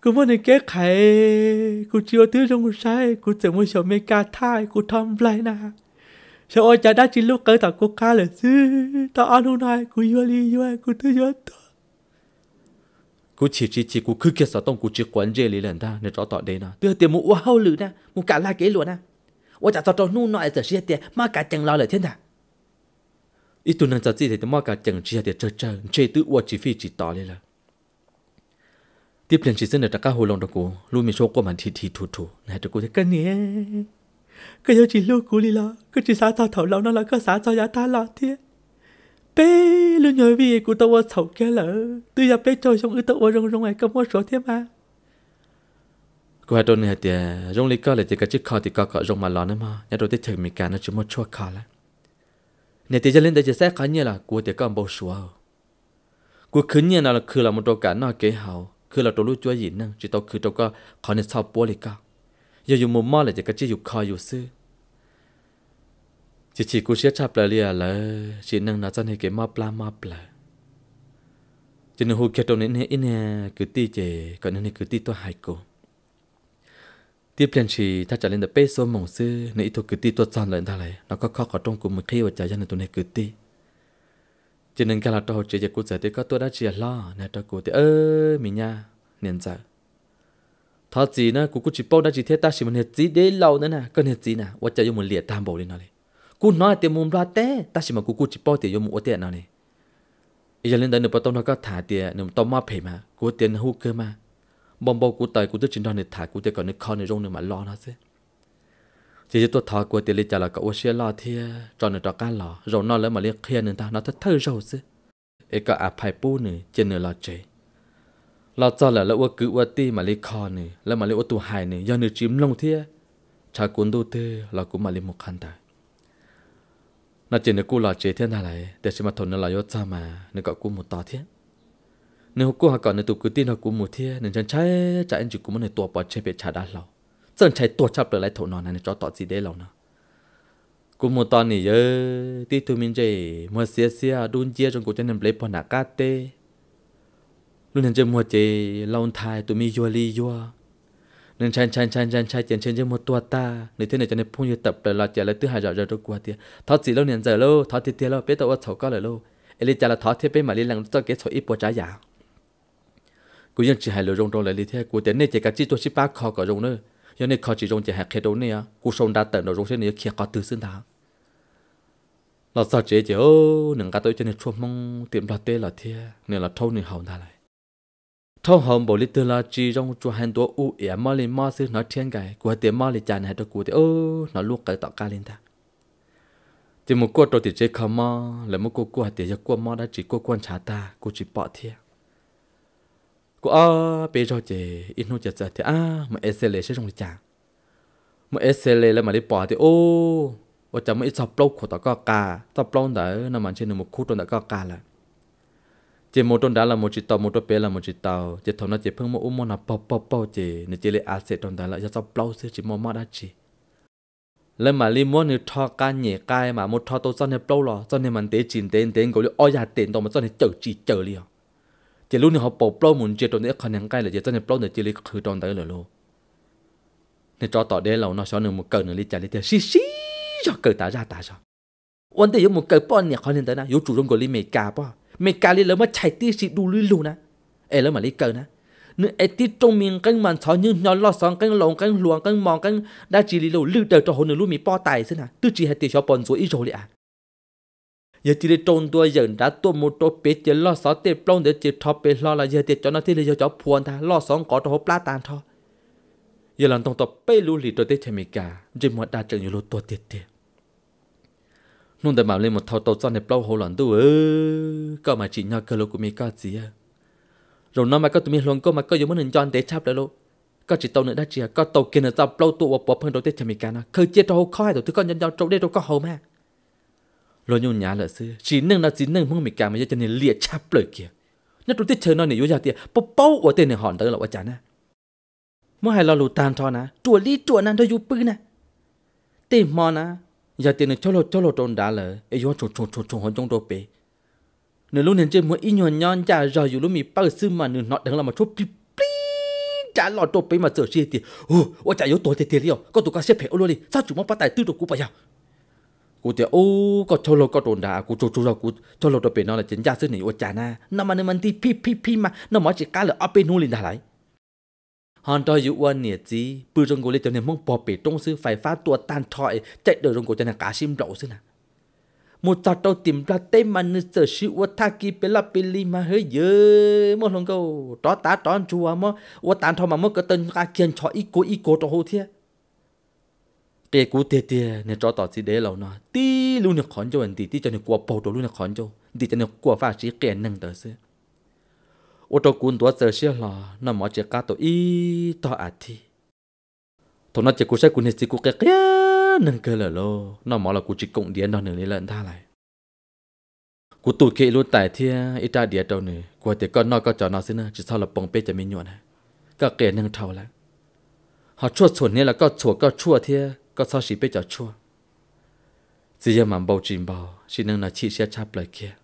Cũng muốn kế khải. Cũng chưa thứ trong một sai. Cũng tưởng một số mê ca thai. Cũng thăm lại nà. Sao ôi chả đã chỉ lúc cỡ tạo cô ca là sư. Tao ăn hôm nay. Cũng yo li yo. Cũng thứ yo tôi cú chỉ chỉ chỉ cú cứ kia sao tông cú chỉ quấn dây lý lần ta nên rõ tỏ đây nè từ tiền mua wow lử nè mua cả la kế luôn nè wow chả tọt tọt nu nọ giờ xia tiền mà cả chẳng lo lại thiên ta, ít tuần này giờ gì thì mà cả chẳng xia tiền chơi chơi chơi tự wow chỉ phi chỉ tỏ lên là tiếp liền chỉ xin được các hồ lòng đó cú luôn mình số qua màn thì thì thù thù này tụi cú thấy cái nè, cái giờ chỉ lúc cú đi lo cái chỉ sáng thảo thảo lâu nó là cái sáng cho giá ta lo thiên bé lưu nhớ vì của tao sầu kia lỡ tôi gặp bé trôi xong ư tao rong rong ai cầm mua số thế mà cô hai đôi này thì rong lý co là chỉ cái chiếc kho thì co cọ rong mà lò nữa mà nhà đầu tiết thử mình cả nó chỉ một chua kho là nhà thì cho lên đây chỉ xét khá nhiều là của thì con bầu sủa của khứ nhiều nào là khứ là một đồ cả nó kế hậu khứ là đồ lũ chúa gì năng chỉ tao khứ tao có khó nên sao bố lý co giờ dùng một mò là chỉ cái chiếc dục kho dục xưa chỉ chỉ cú xía chập lại liền là chỉ nâng nó chân hay cái mập la mập là chỉ năng hụt kia đâu nên hết nè cứ ti chế còn nên cứ ti to hai cô tiếp lên chỉ ta trả lên được peso mỏng sư nên ít thôi cứ ti to chân lại ta lại nó có khó có trong cùng một khi và trả dân tụi này cứ ti chỉ năng cái là tôi chỉ chỉ cú giải thì có tôi đã chỉ lo nè tôi cú thì ơ mình nha nên giờ dạ. thật gì nữa cú cú chỉ bao đã chỉ thế ta chỉ mình hết gì để lâu nữa nè cần hết gì nè và trả dùng một liệt tam bộ lên nó này กูน้อยเตียมุมราเต้ตาชิมากูกูจิปอเตียยมุอเตียนานี่อีจันเล่นได้หนึ่งประตูนก็ถ่าเตียหนึ่งต้มมาเพ่มากูเตียนหูเกิมาบอมบอกูต่อยกูตัวจินดอนเนี่ยถ่ากูเตียก่อนนึกคอในโรงนึงมาล้อนะซิจีจีตัวทอกูเตียเลยจ่าละก็อวเชียล้อเทียจอนหนึ่งตอกันหล่อเรานอนแล้วมาเรียกเคลียร์หนึ่งตาเนาะถ้าเธอเราซิเอก็อาภัยปู้หนึ่งเจนเนื้อลอเจเราจอดแล้วว่ากือว่าตีมาเลยคอหนึ่งแล้วมาเลยว่าตัวหายหนึ่งย้อนหนึ่งจิ้มลงเทียชากุนดูเตอเรากูมาเลยมุขันตา nó chỉ nó cú lò chế thế nào lại để xem mà thôn nó là yếu cha mà nó gọi cú một to thế nếu cú học còn nó tụ cứ tin học cú một thế nên chẳng trái trái anh chỉ cú một này tua bỏ chế bị trả đắt lâu chân trái tua chắp lại thổ nó này cho tọt gì đấy lâu nữa cú một to này ơi tí tụi mình chơi mua xia xia đun chia trong cuộc chân em lấy phần nạc cá tê luôn nên chơi mua chơi lâu thay tụi mình yua ly yua nên chan chan chan chan chan tiền trên trên một tua ta nên thế này cho nên phong như tập rồi là trả lại thứ hai giờ rồi tôi qua tiền thọ chỉ lâu niên giờ lâu thọ tiền tiền lâu biết tao thọ có lời lâu eli trả là thọ thế bên mà liên lạc cho cái thọ ít bộ trả giả cú dân chỉ hai lời rong rong lại lý thế cú tiền này chỉ cả chỉ tôi chỉ ba khó có rong nữa giờ này khó chỉ rong chỉ hạt khe đâu này cú sông đã tận rồi rong thế này kia có từ xưa tháng là sao chế chế ô nâng cả tôi cho nên chua mong tiệm đoạt tê là thế nên là thâu nên hậu ta lại thâu hồng bộ lịch la chi trong chùa hàng tuổi u ẻ mà lên mà sư nói thiên cái của tiền mà lên chán hay đó của thì ô, nó luộc cái tọt cá lên ta thì một cô trâu thì chơi khờ mà là một cô cô thì giờ cô mà đã chỉ cô quan trả ta cô chỉ bỏ thiệt cô ơ bây giờ chị ít nô chơi thì à mà sl sẽ trong lịch chàng mà sl là mà đi bỏ thì ô và chẳng mấy sập lâu của tọt cá cá sập lâu đấy trên một khu trong tọt cá cá là chỉ một trong là một chỉ tàu một trong là một chỉ tàu chỉ thằng nó chỉ phương một u món là bao bao bao chỉ nên chỉ lấy asset trong đó là cho bao xíu chỉ món mà đã chỉ lên mà li muốn nếu thọ cá nhẹ cai mà một thọ tôi cho nên bao lo cho nên mình tế chín tế tế gọi là ôi già tiền tôi mà cho nên chở chỉ chở liền chỉ lúc này họ bao bao muốn chỉ trong đấy khả năng cái là chỉ cho nên bao để chỉ lấy khử trong đấy là luôn nên cho tỏ đây là nó cho nên một cờ nữa đi trả lấy tiền xí xí cho cờ tá ra tá sao vấn đề một cờ bao nhẹ khó nên tới nào yếu chủ động gọi là mày cả bao เมกาลีเลยว่าใช่ที่สิดูลิลูนะ เอ๋แล้วมาลีเกินะเนื้อไอ้ทีตรงมีงกันมันสอนยืนย้อนลอดสองกันหลงกันหลวงกันมองกันได้จีรีเราลือเดาจะหนึ่งลูกมีป้อตายซะนะตื้อจีให้ติชอปนสวยอีโจเลยอ่ะอย่าจีเรีตรงตัวเหยินดาตัวมุดตัวเป็ดจะลอดสองเต็ปล้องเดี๋ยวจีทอปเป็ดลอดละอย่าเตีจอนาที่เลยจะพวนท่าลอดสองกอดหัวปลาตาลทออย่าหลังตรงตัวเป้ลูหลีตัวเต็เมกาจีมมดดาจังอยู่รูตัวเตี๋ย nung đã bảo lên một thao tàu cho nẹp lâu hồ lần tu ơ có mà chỉ nhau cơ lô của mi có gì à rồi nó mà có tụi mi luôn có mà có giống mình cho anh để chắp lại luôn có chỉ tàu nữa đã chỉ có tàu kia nữa tàu lâu tụ bọc bọc hơn đầu tiên thì mi cả nó khơi chia trâu khó hay tụi con nhân nhau trâu đây đâu có hồ mà rồi nhung nhá lỡ xưa chỉ nâng nó chỉ nâng mong mi cả mà cho nên liệt chắp lời kia, nhất tụi tiết chơi nó này vô gia tiệt bố bố ở tên này hòn tới là quá chán à mua hai lô lụt tan thọ nè chùa lý chùa nè thôi dù bưng nè tìm mò nè giờ tiền cho lô cho lô trộn đã lỡ ấy do trộn trộn trộn trộn hòn trong đồ bể nửa lúc nên chơi mua in nhon nhon chả giờ dù lúc mì bao sư mà nửa nọ đằng là mà chốt pi pi chả lọ đồ bể mà sợ gì thì ô ô chả yếu tuổi thì tiền đi có tụi con xếp phải ô luôn đi sao chúng nó bắt tài tư đồ cũ bây giờ cú thì ô có cho lô có trộn đã cú trộn trộn rồi cú cho lô đồ bể nó là chính gia sư này ô chả na nó mà nên mình đi pi pi pi mà nó mới chỉ cá là ở bên nuôi liền đã lại hòn trò dụ quân nhiệt gì bự trong cổ lấy cho nên mong bỏ bể trong sư phải phá tua tan thọi chạy đời trong cổ cho nên cá chim rậu sư nè một tọt đầu tìm ra tên mà nữ sở sư ua tha kì bê la bê li mà hơi dơ một lòng câu tró ta tró chùa mà ua tán thọ mà mất cái tên cá kiên cho ít cố ít cố cho hồ thiê tê cú tê tê nên tró tỏ gì đấy lâu nọ, tí luôn nè khón cho anh tí tí cho nè qua bầu đồ luôn nè khón cho tí cho nè qua pha sĩ kẹn nâng tới sư ô tô cuốn tua giờ xe là nó mò chơi cá tổ y to à thì thôi nó chơi cú xe cuốn hết chỉ cái cái nâng cơ là lo nó mò là cú chỉ cộng điện nó nửa lấy lần tha lại cú tụt kệ luôn tại thia ít ra địa đầu nửa qua thì con nó có cho nó xin nữa chỉ sao là bông bê cho mình nhuận này các kẻ nâng thầu lại họ chua chuột này là có chua có chua thia có sao chỉ bê cho chua chỉ giờ mà bầu chìm bầu chỉ nâng là chỉ xe chắp lại kia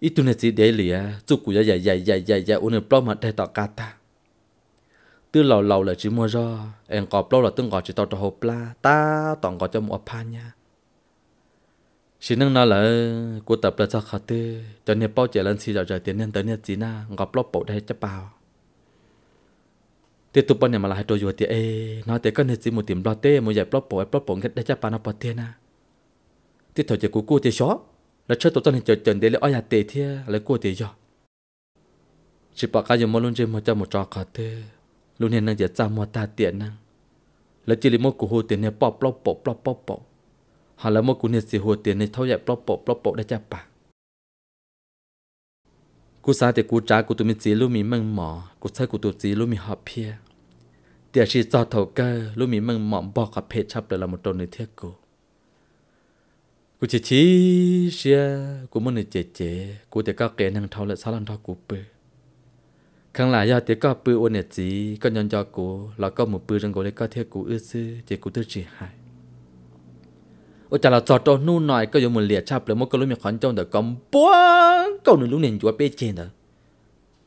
ít tu này gì để lìa chút cụ ya ya ya ya ya ya uống nước mà để tao cá ta từ lâu lâu là chỉ mua ro em có bao là tương gọi chỉ tao cho hộp la ta toàn gọi cho mua pa nha chỉ nâng nói là của tập là sao khát tư cho nên bao giờ lần xí giờ giờ tiền nên tới nên gì na ngọc bao bộ đây cho bao tiếp tục bao nhiêu mà lại tôi vừa thì ê nói tới cái nên gì một tiệm lo tê một giải bao bộ bao bộ cái đây cho bao nó bao tiền na à. tiếp theo chỉ cú cú thì xóa ล้วเช่วยตัวตนให้เจอเจเดลอ้อยาเตเทียแล้วกลัวเตะยอชิปากายมลุนเจมจะหมดจอคาเตลุนเห็นนางจะจ้ามัตาเตียนนางแล้วจิลิโมกูโฮเตียนเนี่ยปอบปลอบปอบปลอบปอบปอบหาแล้วโมกูเนี่ยสีโฮเตียนในเท่าใหญ่ปลอบปอบปลอบปอบได้จ้าปะกูสาเตกูจ้ากูตัวมีจีลูมีมึงหมอกูใช้กูตัวจีลูมีหอบเพียเตียชีจอดเถ้าเกอลูมีมึงหมอบอกกับเพชรชับเดลละมดตนในเทียกูกูเจชีเชียกูมันเจเจกูแต่ก็เกนังเท่าละสารันทอกูปือข้างหลายยาเตก็ปือโอเนจีก็ย้อนจอกูแล้วก็หมู่ปือจังกูเลยก็เทียกูอื้อซื้อเจกูตื้อจีหายโอ้จ่าเราจอดโตนู่นหน่อยก็ยมุนเลียชับเลยมันก็รู้มีขอนจงแต่ก็ปัวก็หนึ่งรู้เนี่ยจัวเป้เจนเด้อ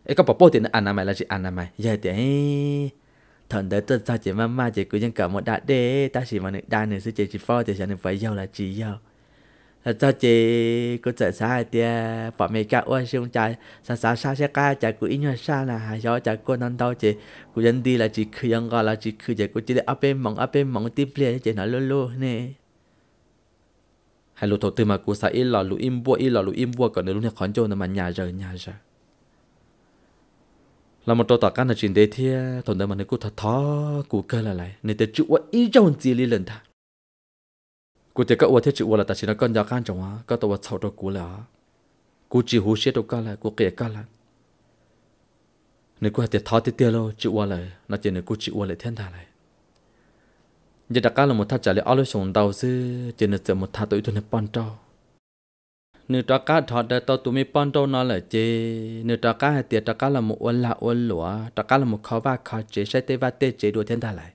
ไอ้ก็ปอบโป้เตนอันนามัยละจีอันนามัยยาเตถอนเด้อตัวจ้าเจมาม่าเจกูยังเกิดหมดดาเด้ตาสีมันหนึ่งดาหนึ่งซื้อเจจีฟอเจฉันหนึ่งไฟเย้าละจีเย้า cho chị có chạy xa thì bọn mình cả ôi xung chạy xa xa xa xe ca chạy của in xa là hai gió chạy của non đâu chị của dân đi là chị cứ dân gọi là chị cứ chạy của chị để áp em mong áp em mong tiếp liền chị nói luôn luôn nè hay lũ thầu tư mà của xã ít là lũ im bua ít là lũ im bua còn nữa lũ này khón chỗ mà nhà giờ nhà giờ là một trâu tạc căn ở trên đấy thì thằng đó mà nó cũng thọ thọ cũng cơ là lại nên tới chịu ôi ít trong gì lý lần thằng กูจะก็อวดที่จุอวดละแต่ชินก็ยากันจังวะก็ตัวเท่าตัวกูละกูจีหูเชี่ยตัวกันละกูเกลียกันละนึกว่าจะท้อติเตียโลจุอวดเลยน่าจะนึกกูจีอวดเลยเท่นทาเลยจะดักกันละมุทัดจ่าเลยเอาลูกส่งดาวซื้อจะนึกจะมุทัดตัวอีตัวในปอนโตนึกตะก้าถอดได้ตัวตัวไม่ปอนโตนั่นแหละเจนึกตะก้าให้เตียตะก้าละมุอวดละอวดหลัวตะก้าละมุเขาว่าเขาเจใช้เตว่าเตเจดูเท่นทาเลย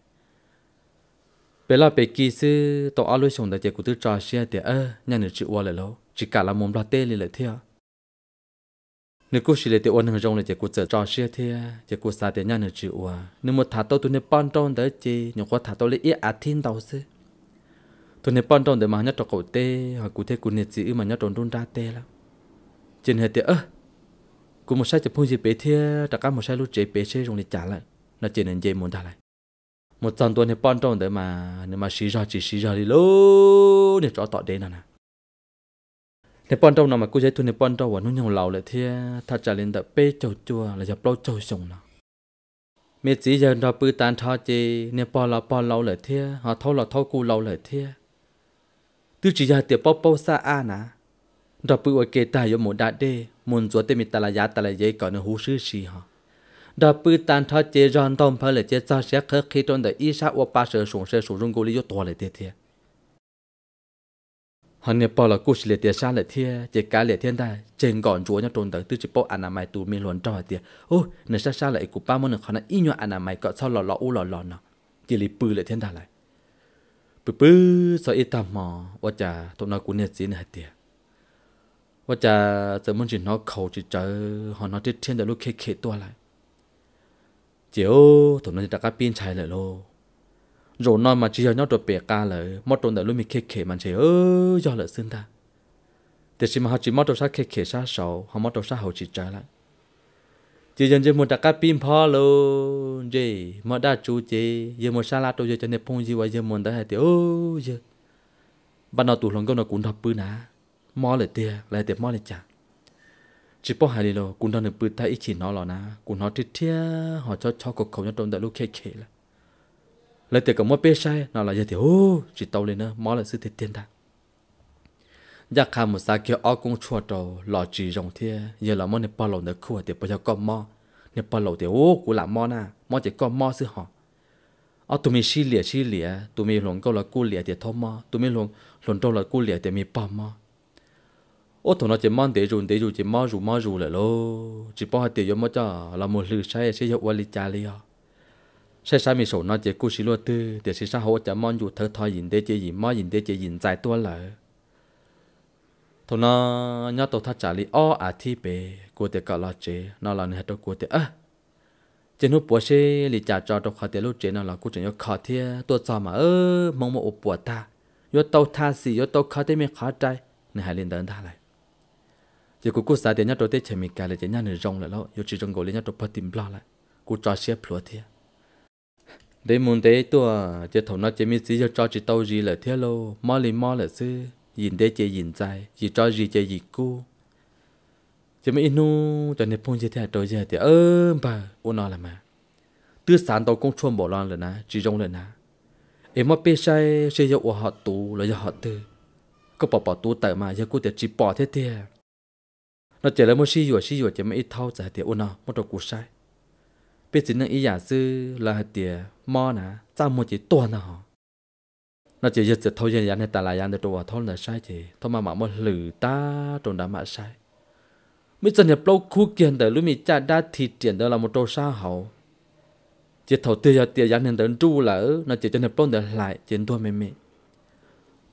bé là bé kia sư tổ alo xong đại chế của tư trò xe thì ơ nhà nữ chịu qua lại lâu chỉ cả là mồm là tê lên lại thế nếu cô chỉ là tiểu ôn hàng rong là chỉ cô chở trò xe thế chỉ cô xa tiền nhà nữ chịu qua nếu một thả tôi tôi nên bắn tròn đấy chứ nhưng qua thả tôi lấy ít át thiên đầu sư tôi nên bắn tròn để mà nhát trò cổ tê hoặc cụ thể cụ nhiệt sĩ mà nhát tròn đun ra tê lắm trên hết thì ơ cụ một sai chỉ phun gì bé thế tất cả một sai lúc chế bé chế rồi để trả lại nó chỉ nên dây muốn trả lại một trăm tuần thì bọn trong đấy mà nếu mà xí ra chỉ xí ra đi lô để cho tọt đến nè nếu bọn trong nào mà cô giấy tuần nếu bọn trong và nó nhau lâu lại thì thật trả lên tập bê chầu chua là dập lâu chầu sùng nè mẹ chỉ giờ nó bự tan thọ chị nếu bọn là bọn lâu lại thì họ thâu là thâu cù lâu lại thì tư chỉ giờ tiệp bao bao xa à nè rồi bự ở kề ta ở một đại đê muốn chúa tên mình ta là giá ta là giấy còn nó hú sư xì họ đã bự tan thoát chế ròn tôm phải là chế cho sẽ khơi khi trong đời ít sa và ba sợ xuống sợ xuống rung gù lý do to lại thế thế hắn nè bỏ là cú sĩ lệ tiền sa lệ thiên chế cá lệ thiên ta trên gọn chúa nhau trốn tới tư chỉ bỏ anh nam mai tù mi luận cho thế, ô nè xa xa lại cú ba môn hắn ít nhau anh nam mai cọ sau lò lò u lò lò nó chỉ lì bự lệ thiên ta lại bự bự sợ ít tao mò và chả tụi nó cũng nè gì nè tiệt và chả tụi mình chỉ nó khẩu chỉ chờ họ nó chết thiên từ lúc khê khê tua lại chiều tụi nó đã cá pin chạy lại lô rồi nói mà chỉ cho nhau trộn bể ca lại mất trộn đã luôn bị khê khê mà chỉ ơ do lại xương ta thì chỉ mà họ chỉ mất trộn sát khê khê sát sầu họ mất trộn sát hậu chỉ trả lại chỉ dân chỉ muốn đặt cá pin phá lô gì mà đã chú chỉ, giờ muốn sa lá tôi giờ cho nên phong gì vậy giờ muốn đã hai thì ơ giờ ban đầu tụi lòng con nó cũng thập bự nà mò lại tia lại tia mò lại chả chỉ bỏ hai lô cũng đang được bự tai ít chỉ nó lò na cũng nó thiết thiết họ cho cho cục khẩu cho trong đại lúc khe khe là lấy tiền cầm mua bé sai nó là giờ thì ô chỉ tàu lên nữa mó là sự thiết tiền ta giác dạ khám một sa kia ở cũng chua trầu lò chỉ rồng thiết giờ là món này bao lâu nữa khu thì bây giờ có mò này bao lâu thì ô cũng làm mò na mò chỉ có mò sư họ ở tụi mình xí lìa xí lìa tụi mình luôn câu là cú lìa thì thôi mò tụi mình luôn luôn đâu là cú lìa thì mình bao mò โอ้ตัน่าจะมันเดือุนเตะจุนจะมั่วจูนมั่วจูนเลยล่ะจีบ้าเตะยอมมั่วจ้าเราหมดลือใช้เชยวันลิจารีอ่ะใช้ช้ามีส่ศน่าจะกู้ชีลวดตื้อเดี๋ยวชีชาหัวจะมั่วอยู่เธอทอยินเดตเจีหินมั่วหินเดตเจีหินใจตัวเลยตัวน้าเนาตัวท่าจารีอ้ออาทิเป้กูเ้เตะก็รอเจน่าเราเนี่ยตัวกูเ้เตะเออเจนุปัวเชลิจาจอดขอเตลูเจนอลากูจะยกขาเทียตัวจอมาเออมองมาอุปวดตายกเตาท่าสียกเตาขอเทไม่ขาดใจในหายเรียนเดินท่าไร giờ cô cô xã để nhát đầu tết chèm mình cả là để nhát nửa rong lại lo giờ chỉ trong gối lên nhát đầu phát tìm lo lại cô cho xếp lúa thế để muốn thế tua à, giờ thầu nói chỉ mi gì giờ cho chỉ tàu gì là thế lo mò lì mò là xứ nhìn để chơi nhìn dài chỉ cho gì chơi gì cô chỉ mi inu cho nên phong chơi thế đầu giờ thì ơ bà ô nó là mà tư sản tàu công chuông bỏ loan rồi nè chỉ rong rồi nè em mà biết sai sẽ giờ họ tù là giờ họ tư có bỏ bỏ tù tại mà giờ cô để chỉ bỏ thế thế à nó chỉ là một xí dùa xí dùa chỉ mới ít thao chả tiệt ôn nó một đầu cú sai biết chính là ý giả sư là hạt tiệt mò nà ra một chỉ tuần nào nó chỉ giật giật thâu dân dân hay ta là dân được đồ thâu là sai chỉ thâu mà mà một lử ta trồn đá mà sai mới chân nhập lâu khu kiện để lúc mình cha đa thị tiền đó là một đồ sa hậu chỉ thầu tiêu giờ tiêu dân nên đến tru là nó chỉ chân nhập lâu để lại tiền thua mềm mềm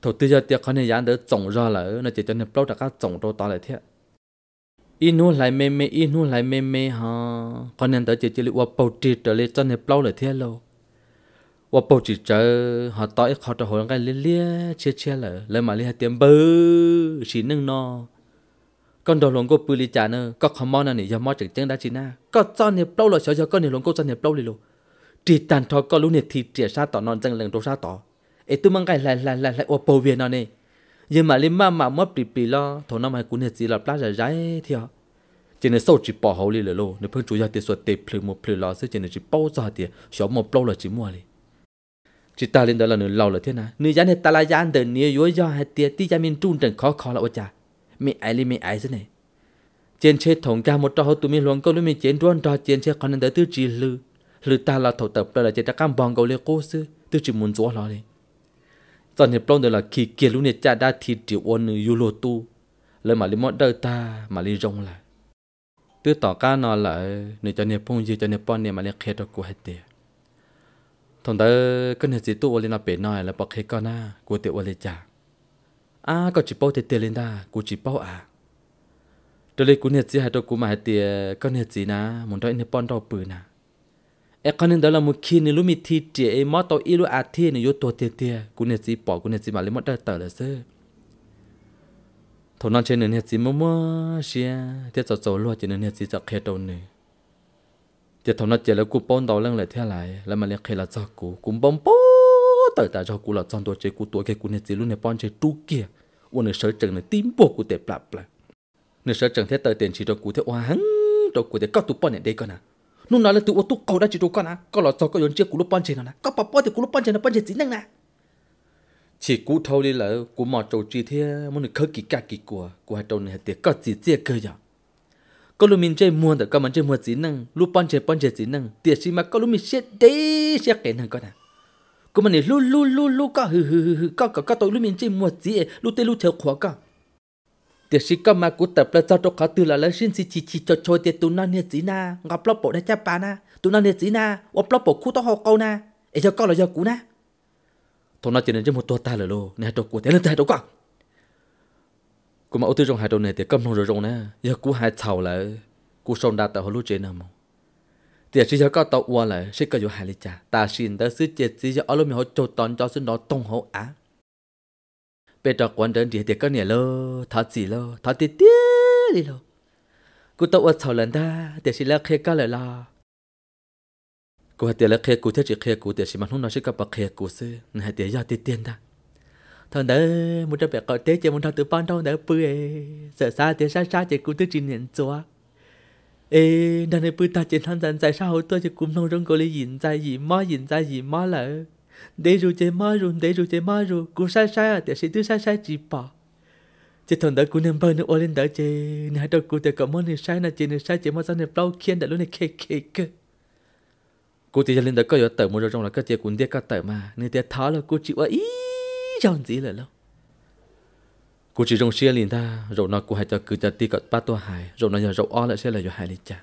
thầu tiêu giờ tiêu khó nên dân để trồng ra là nó chỉ chân nhập lâu đã các trồng đồ to lại thiệt inu lại mê mê inu lại mê mê ha con nên tới chỉ chỉ lụa bầu trì trở lên cho nên bao lời thế lâu và bầu chỉ chờ họ tới họ trở hồi cái lia lia chia chia lỡ lấy mà lia tiệm bơ chỉ nâng no con đồ lồng cô bự lì chả nữa có mò nè giờ mò chừng chân đã chỉ na có cho nên bao lời cho cho con nên lồng cô cho nên bao lì lô chỉ tàn thọ có lúc này thì trẻ sa non chân lần đồ sa tỏ ấy tôi mang lại lại lại lại và bầu về nó nhưng mà lên mà mà mất bị bị lo thầu năm hai cún hết gì là plá giải giải thì họ chỉ nên sâu chỉ bỏ hậu đi rồi lo nên phương chủ gia tiền số tiền phơi một phơi lo sẽ chỉ nên chỉ bao giờ tiền số một bao là chỉ mua đi chỉ ta lên đó là nửa lâu là thế nào nửa gian hết ta là gian đời nửa yếu do hết tiền tí gia mình trung trần khó khó là ôi cha mẹ ai lên mẹ ai thế này trên chế thống ca một trò hậu tụi mình luôn câu lúc mình chiến đuôn trò trên chế còn đang đợi tư chỉ lư lư ta là thầu tập đó là chế ta cam bằng cầu lê cố sư tư chỉ muốn chúa lo đi dần hiệp lông là khi kia lúc này cha đã thì triệu ôn yêu tu lời mà lý mót đời ta mà lý rong là tư tỏ ca nó là nửa cho nè phong dư cho nè pon này mà lý khét đó của hết tiệt thằng ta cứ nửa gì tu ôn nó bể nói là bọc khét con na của tiệt ôn lý cha à có chỉ bao tiệt tiệt lên ta của chỉ bao à rồi lấy của nửa gì hai đó của mà hết tiệt cái nửa gì na muốn đợi nhập pon đâu bự na e kanin đó là một khi nên lúc mi thi trẻ e mót tàu ilu à thi nên yếu tổ tiền tiền cũng nên chỉ bỏ cũng nên chỉ mà lấy mót đời tờ là sơ thầu non trên nên chỉ mơ mơ xia tiết sầu sầu luôn chỉ nên chỉ sầu khe đầu nè tiết thầu non chỉ là cú bông đầu lăng lại thế lại là mà lấy là cho cú cũng bông bố tờ tờ cho cú là trong tổ chế cú tuổi cái cú nên chỉ luôn này bông chế tu kia uốn nên sở trường này tím bộ cú tệ bạp lại nên sở trường tiền chỉ cho cú thế oan cho cú thế các tu bông này đây con nu nói là tụi ô tu cầu đã chỉ đồ con à có lọ cho có yon chưa cú lúc ban chế nào nè có bà bó thì cú lúc ban chế nó ban chế chính năng nè chỉ cú thâu đi là cú mò trầu chi thế muốn được khơi kỳ cả kỳ của của hai trâu này tiệt có gì tiệt cơ giờ có lúc mình chơi mua được có mình chơi mua chính năng lúc ban chế ban chế chính năng tiệt gì mà có lúc mình xét đấy xét cái nè con à cú mình này lú lú lú, lu có hừ hừ hừ có có có tôi lúc mình chơi mua gì lú tê lú theo khóa cả tiệt sĩ cơ mà của tập là sao cho cả từ là lấy xin xin chỉ chỉ cho cho tiệt tụi năn nhiệt gì na ngọc lóc bộ đã chấp bà na tụi năn nhiệt gì na ngọc lóc bộ khu to học câu na ấy e cho con là do cũ na thằng nó chỉ nên cho một tua ta là lô nè đồ của thế lên thế đồ con cũng mà ô tư trong hai đầu này thì cầm không rồi rồi nè giờ cũ hai thầu là cũ sông đa tạo hồi lúc chế nào mà tiệt sĩ cho con tàu qua là sẽ có dù hai lý cha ta xin ta sứ chết sĩ cho ở lúc mình họ cho tòn cho xin đó tông hậu á bé trò quan đơn thì tiệt cái này lo thà gì lo thà tiệt tiệt đi lo cú tao ớt lần ta tiệt xí là khé cả lời lo cú hạt tiệt là khé cú thế chỉ khé cú tiệt xí mà không nói xí cái bạc khé cú xí ngày tiệt giờ tiệt tiền ta thằng đó muốn cho bé cậu tết chỉ muốn thằng tự ban đâu đỡ bươi sợ xa tiệt xa xa chỉ cú tự chỉ nhận chúa ê đang này bươi ta chỉ thằng dần sao tôi chỉ cúm cô lấy nhìn dài gì mó nhìn dài để rồi chế mai rồi để rồi chế mai rồi cú sai sai à để sĩ tư sai sai chỉ bỏ chế thằng đó cú ném bơi nữa lên đó chế nãy đó cú để cầm món này sai nè chế này sai chế mà sao nè bao khiên đã luôn này kẹt kẹt cơ cú thì lên đó có giờ tẩy mua rồi trong là các chế cún đĩa các tẩy mà nên tiền tháo là cú chịu ý chẳng gì là lâu cú chỉ trong xe liền ta rồi nó cú hay cho cứ cho ti cọt ba tua hài rồi nó giờ rậu o lại sẽ là giờ hài liền chả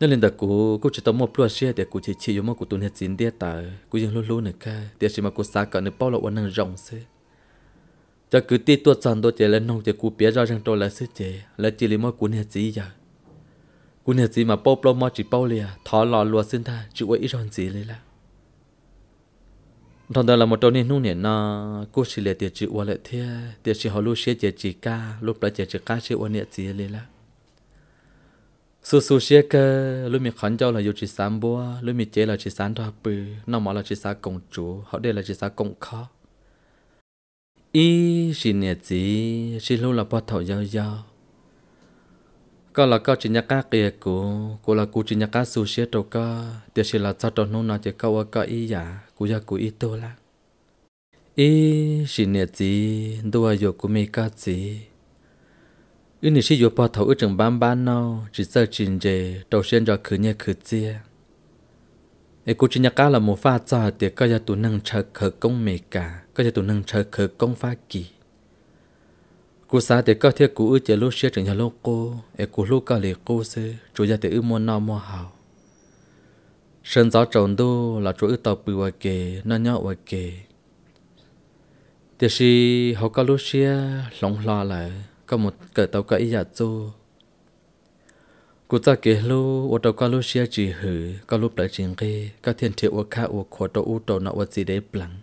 nên lên đặc cú cú chỉ tao mua plua xe để cú chỉ chỉ cho giống cú tuân hết chín đĩa ta cú dùng luôn luôn nữa cả để xem mà cú xa cả nên bao lâu anh năng rộng xe cho cứ tiếc tuột sàn tôi chỉ lên nông để cú bé ra răng tôi là sư chỉ là chỉ lấy mua cú hết chín vậy. cú hết chín mà bao bao mua chỉ bao liền thọ lò lúa xin ta chịu ấy rong gì lấy là thằng đó là một trong những nung nè nó cú chỉ lấy tiền chịu qua lại thế để chỉ họ luôn xe chỉ chỉ ca lúc đó chỉ chỉ ca chịu qua nhẹ gì lấy là su su xe cơ lúc mình khẩn cho là dù chỉ sáng búa lúc mình chế là chỉ sáng ra bự nó mà là chỉ sáng công chúa họ đây là chỉ sáng công khó ý chỉ nè chỉ chỉ luôn là bao thầu giao giao có là có chỉ nhắc các kia của của là cô chỉ nhắc các su xe đâu có tiếc chỉ là sao đâu nó nói chỉ câu có ý giả cô gia cô ý tôi là ý chỉ nè chỉ đôi dù của mình cái gì ước nị sĩ dụ bỏ thấu ước chừng bám bán nó chỉ sợ chính trị đầu xuyên cho khởi nhẹ khởi chia ai cũng chỉ nhắc là một pha trò thì có gia tụ năng chờ khởi công mề cả có gia tụ năng chờ khởi công pha kỳ cú sa thì có thiết cú ước chế lúc xuyên chừng nhà lúc cô ai cú lúc có lì cô sư chủ gia thì ước mua nào mua hào sơn gió trồng đô là chủ ước tàu bùi hoài kề nó nhỏ hoài kề thì si họ có lúc xuyên lỏng lo lại có một cỡ tàu cỡ giả cho cụ ta kể lu ô tàu cá lu xia chỉ hử cá lu đại chiến kê cá thiên thiệu ô khá ô khổ tàu ô tàu nọ ô gì đấy bằng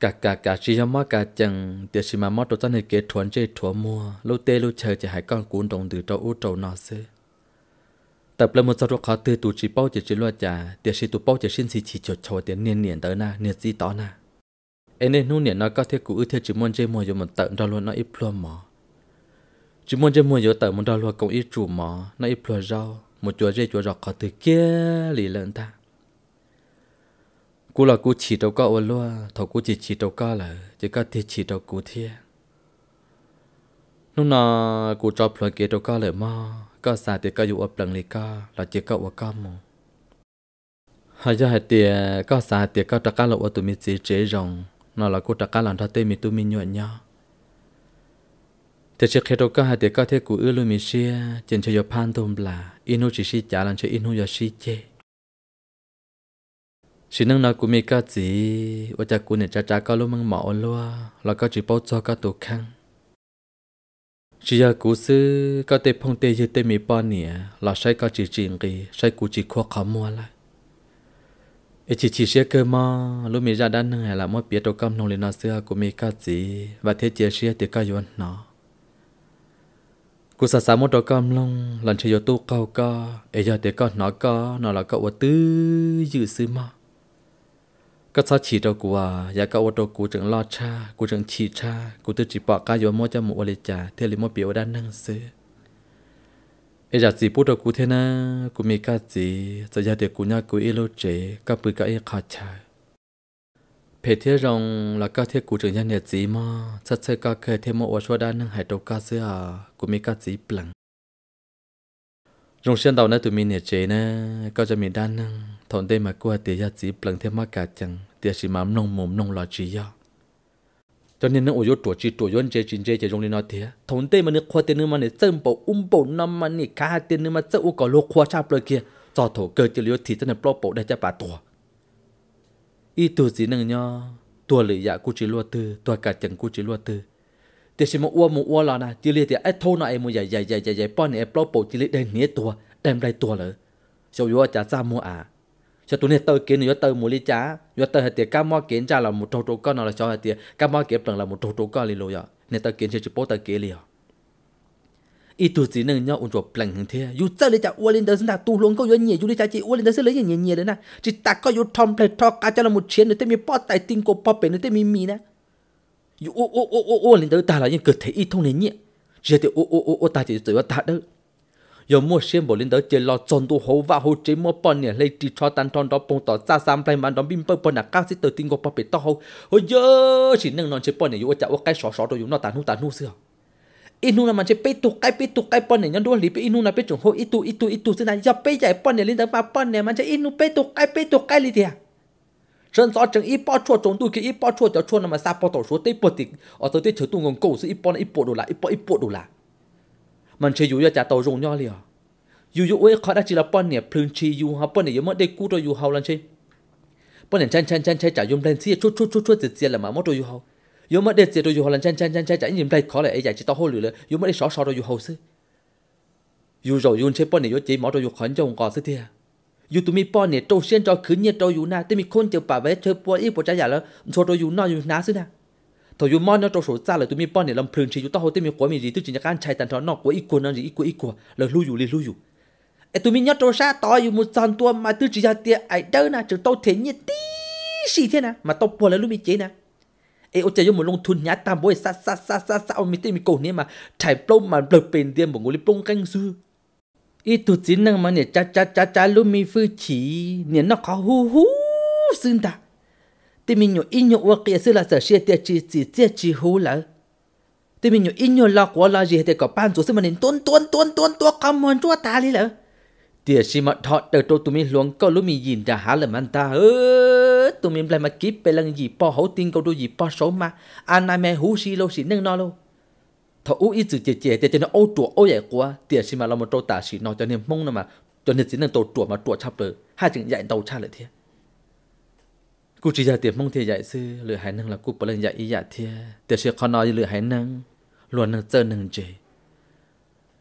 cả cả cả chỉ cho mắt cả chẳng tiếc chỉ mà mắt tàu tân hệ kế thuần chơi thuần mua lu tê lu chờ chỉ hai con cuốn đồng từ tàu ô tàu nọ xứ, tập là một số khó từ tụ chỉ bao chỉ chỉ lo trả tiếc chỉ tụ bao chỉ xin chỉ chỉ cho cho tiền niên niên tới na niên gì đó na em nên nu niên nó có thể cụ ư theo chỉ muốn chơi mua cho một tận đó luôn nó ít luôn mỏ chỉ muốn cho muốn giờ tới muốn đào luộc công ít chủ mà nó ít lúa rau một chỗ dây chỗ rọc khó từ kia lì lợn ta cú là cú chỉ đầu cao ôn luôn thầu cú chỉ chỉ đầu cao là chỉ có thể chỉ đầu cú thiê lúc nào cú cho lúa kia đầu cao là mà có xài thì có dụ ấp lần lì ca là chỉ có ua cao mà hay giờ hay tiền có xài thì có trắc cá là ở tụi mình chỉ chế rồng nó là cú trắc cá làm thay tê mình tụi mình nhọn nhau แต่เชคเคโตก็หาเตก็เทกูอื้อลุมิเชียเจนชยพานตุมปลาอินุจิชิจาลันเชอินุยาชิเจชินังนากูมีกาจีว่าจากกูเนี่ยจ้าจ้าก็รู้มึงหมอลัวแล้วก็จีป้าจอก็ตัวข้างชียากูซื้อก็เตพงเตยืเตมีปอนเนี่ยเราใช้ก็จีจิงกีใช้กูจีขั้วขมัวละไอจีจีเชียเกอมารู้มีจ้าด้านหนึ่งแหละมั่วเปียตัวกำนงเลยนาเสื้อกูมีกาจีว่าเทเจียเชียเตก็ยวนเนาะกูสาสามดกำลงหลังชยตู้เกาก็เอยเดก็นอก็นอละก็ว่าตื้อยืดซื้อมาก็ซาฉีดกูว่าอยากก็ว่าตัวกูจึงลอดชากูจึงฉีดชากูตื้อจีปอกกายโมจมูกวลิจ่าเทลิโมเปียวด้านนั่งซื้อเอจัดสีพูดกูเทนะกูมีกาจีจะยาเด็กกูน่ากูเอโลเจก็ปืนก็เอขาดชายเพเทรงแล้วก็เทกูจึงยันเนี่ยจีมาชัดเจก็เคยเทมอวชัวด้านนึงหายตกกาเสียกูมีกาจีปลังรงเชียนเตานั้นตัวมีเนี่ยเจนะก็จะมีด้านนึงทนได้มากว่าเตียจีปลังเทมากาจังเตียชิมามนงมุมนงลอจียาจนเนี่ยนึกอุยตัวจีตัวย้อนเจจินเจจะจงนี้นอเทียทนได้มันนึกควาเตนึมาเนี่ยเจิ้มปอุ้มปน้ำมันนี่กาเตนึมาเจ้าอุกอโลควาชาเปลือกเกียจอโถเกิดจะเลี้ยวถีจะเนี่ยปลอปได้จะป่าตัว y tu gì nằng nho tua lưỡi dạ cú chỉ lua tư tua cả chẳng cú chỉ lua tư thì xem một uo một uo là nè chỉ liệt thì ai thâu em một dài dài dài dài dài bọn này bao bộ chỉ liệt đây nhé tua đem đây tua lỡ sau đó trả ra mua à cho tu này tơ kiến nữa tơ mua lý trả rồi tơ hạt tiền cá mò kiến chả là một trâu trâu con nào là cho hạt tiền cá mò kiến rằng là một trâu trâu con liền rồi à nên tơ kiến sẽ chụp bố tơ kiến liền ít tu chỉ nên nhau ôn chuột bằng hơn thế dù sao lấy cha uo lên đó sinh ta tu luôn có nhiều nhẹ dù lấy cha chỉ uo lên đó sinh lấy nhẹ nhẹ đấy nè chỉ ta có yếu thom play thọ cả cho là một chiến nữa thế mi bỏ tay tin cô bỏ bể nữa thế mi mi nè dù u u u u uo lên đó ta là những cơ thể ít thông nhẹ chỉ thì u u u u ta chỉ tự ta đó giờ mua xem bộ lên đó chỉ lo chọn đồ hậu và hậu chế mua bọn nè, lấy chỉ cho tan tròn đó bông tỏ ra sam play mà đó bim bơ bọn là cao sĩ tự tin cô bỏ bể to hậu hậu giờ chỉ nâng nón chỉ bọn nè, dù cha uo cái sọ sọ đồ dùng nó tàn hú tàn hú xưa inu na manche pe tu kai pe tu kai pon ne ndu li pe inu na pe chung ho itu itu itu sina ya pe jai e pon ne lin da pa pon ne manche inu pe tu kai pe tu kai li dia sơn gió chừng ít bao chua chống tu kia ít bao chua cho chua nằm mà sa bao tổ số tây bột tịt ở tới tây chở tu ngồng cổ sự ít bao ít bộ đồ la, ít bao ít bộ đồ la. mình chơi dụ cho trả tàu rồng nhau liền dù dù ấy khó đã chỉ là bọn nè phun chi dù họ bọn nè yếm đây cú rồi dù hậu lần chơi bọn nè chân chân chân chơi trả yếm lên xia chút chút chút chút giật giật là mà mất rồi dù hậu 有么得接着有好人真真真真真你们在考来哎呀，知道好了了，有么得少少的有好事，有肉有吃半年有节毛着有很重搞事的啊。อยู่ตัวมีป้อนเนี่ยโตเชียนจอคืนเนี่ยโตอยู่นะแต่มีคนเจียวป่าไว้เธอปัวอีปัวใจใหญ่แล้วโชโตอยู่นอนอยู่นาซึนะตัวอยู่มอนเนี่ยโตสูจ้าเลยตัวมีป้อนเนี่ยลำพลึงชีอยู่ต่อหัวเต็มีขวมีรีตุจินการใช้ตันทอนนอกกว่าอีกวนนั่นรีอีกว่าอีกว่าเลยลู่อยู่เลยลู่อยู่ไอตัวมีเนี่ยโตซาต่ออยู่มุดซันตัวมาตุจิยาเตียไอเดินนะจะโตเทียนเนี่ยตีสี่เทียนนะมาโตปัวเลยลู่มีเจนะ e o te yo long thun nya tam boy sa sa sa sa sa o mi te mi ko ne ma thai plom ma blok pen dia mo plong kang su e tu chin nang ma ne cha cha cha cha lu mi phu chi ne na ka hu hu sin da te mi nyo in nyo wa qia se la sa she te chi chi che chi hu la in nyo la ko la je te ka pan so se ma ne ton ton ton ton to ka mon to ta li la tia shi ma thọ tờ tô tụi luồng câu lúc mi nhìn ra há là ta ơi ตุมิมปลยมากิบเป็นลังยีปอหูติงกอดูยีปอสมมาอันนายแม่หูสีโลสีนึ่งนอโลทออู้อีจืดเจเจเจเจะเนโอตัวโอใหญ่กว่าเตี่ยชิมาเรามาโตตาสีนอจะเนี่ยมงน่ะมาจนเนี่ยสีนึ่งโตตัวมาตัวชับเลยรห้าจึงใหญ่โตชาเลยเทียกูจีจะเตี่ยมงเทียใหญ่ซื้อเหลือหายหนึ่งละกูเป็นลังใหญ่อีหยาเทียเตี่ยเชียคอนอยหลือหายหนึ่งล้วนหนึ่งเจอหนึ่งเจ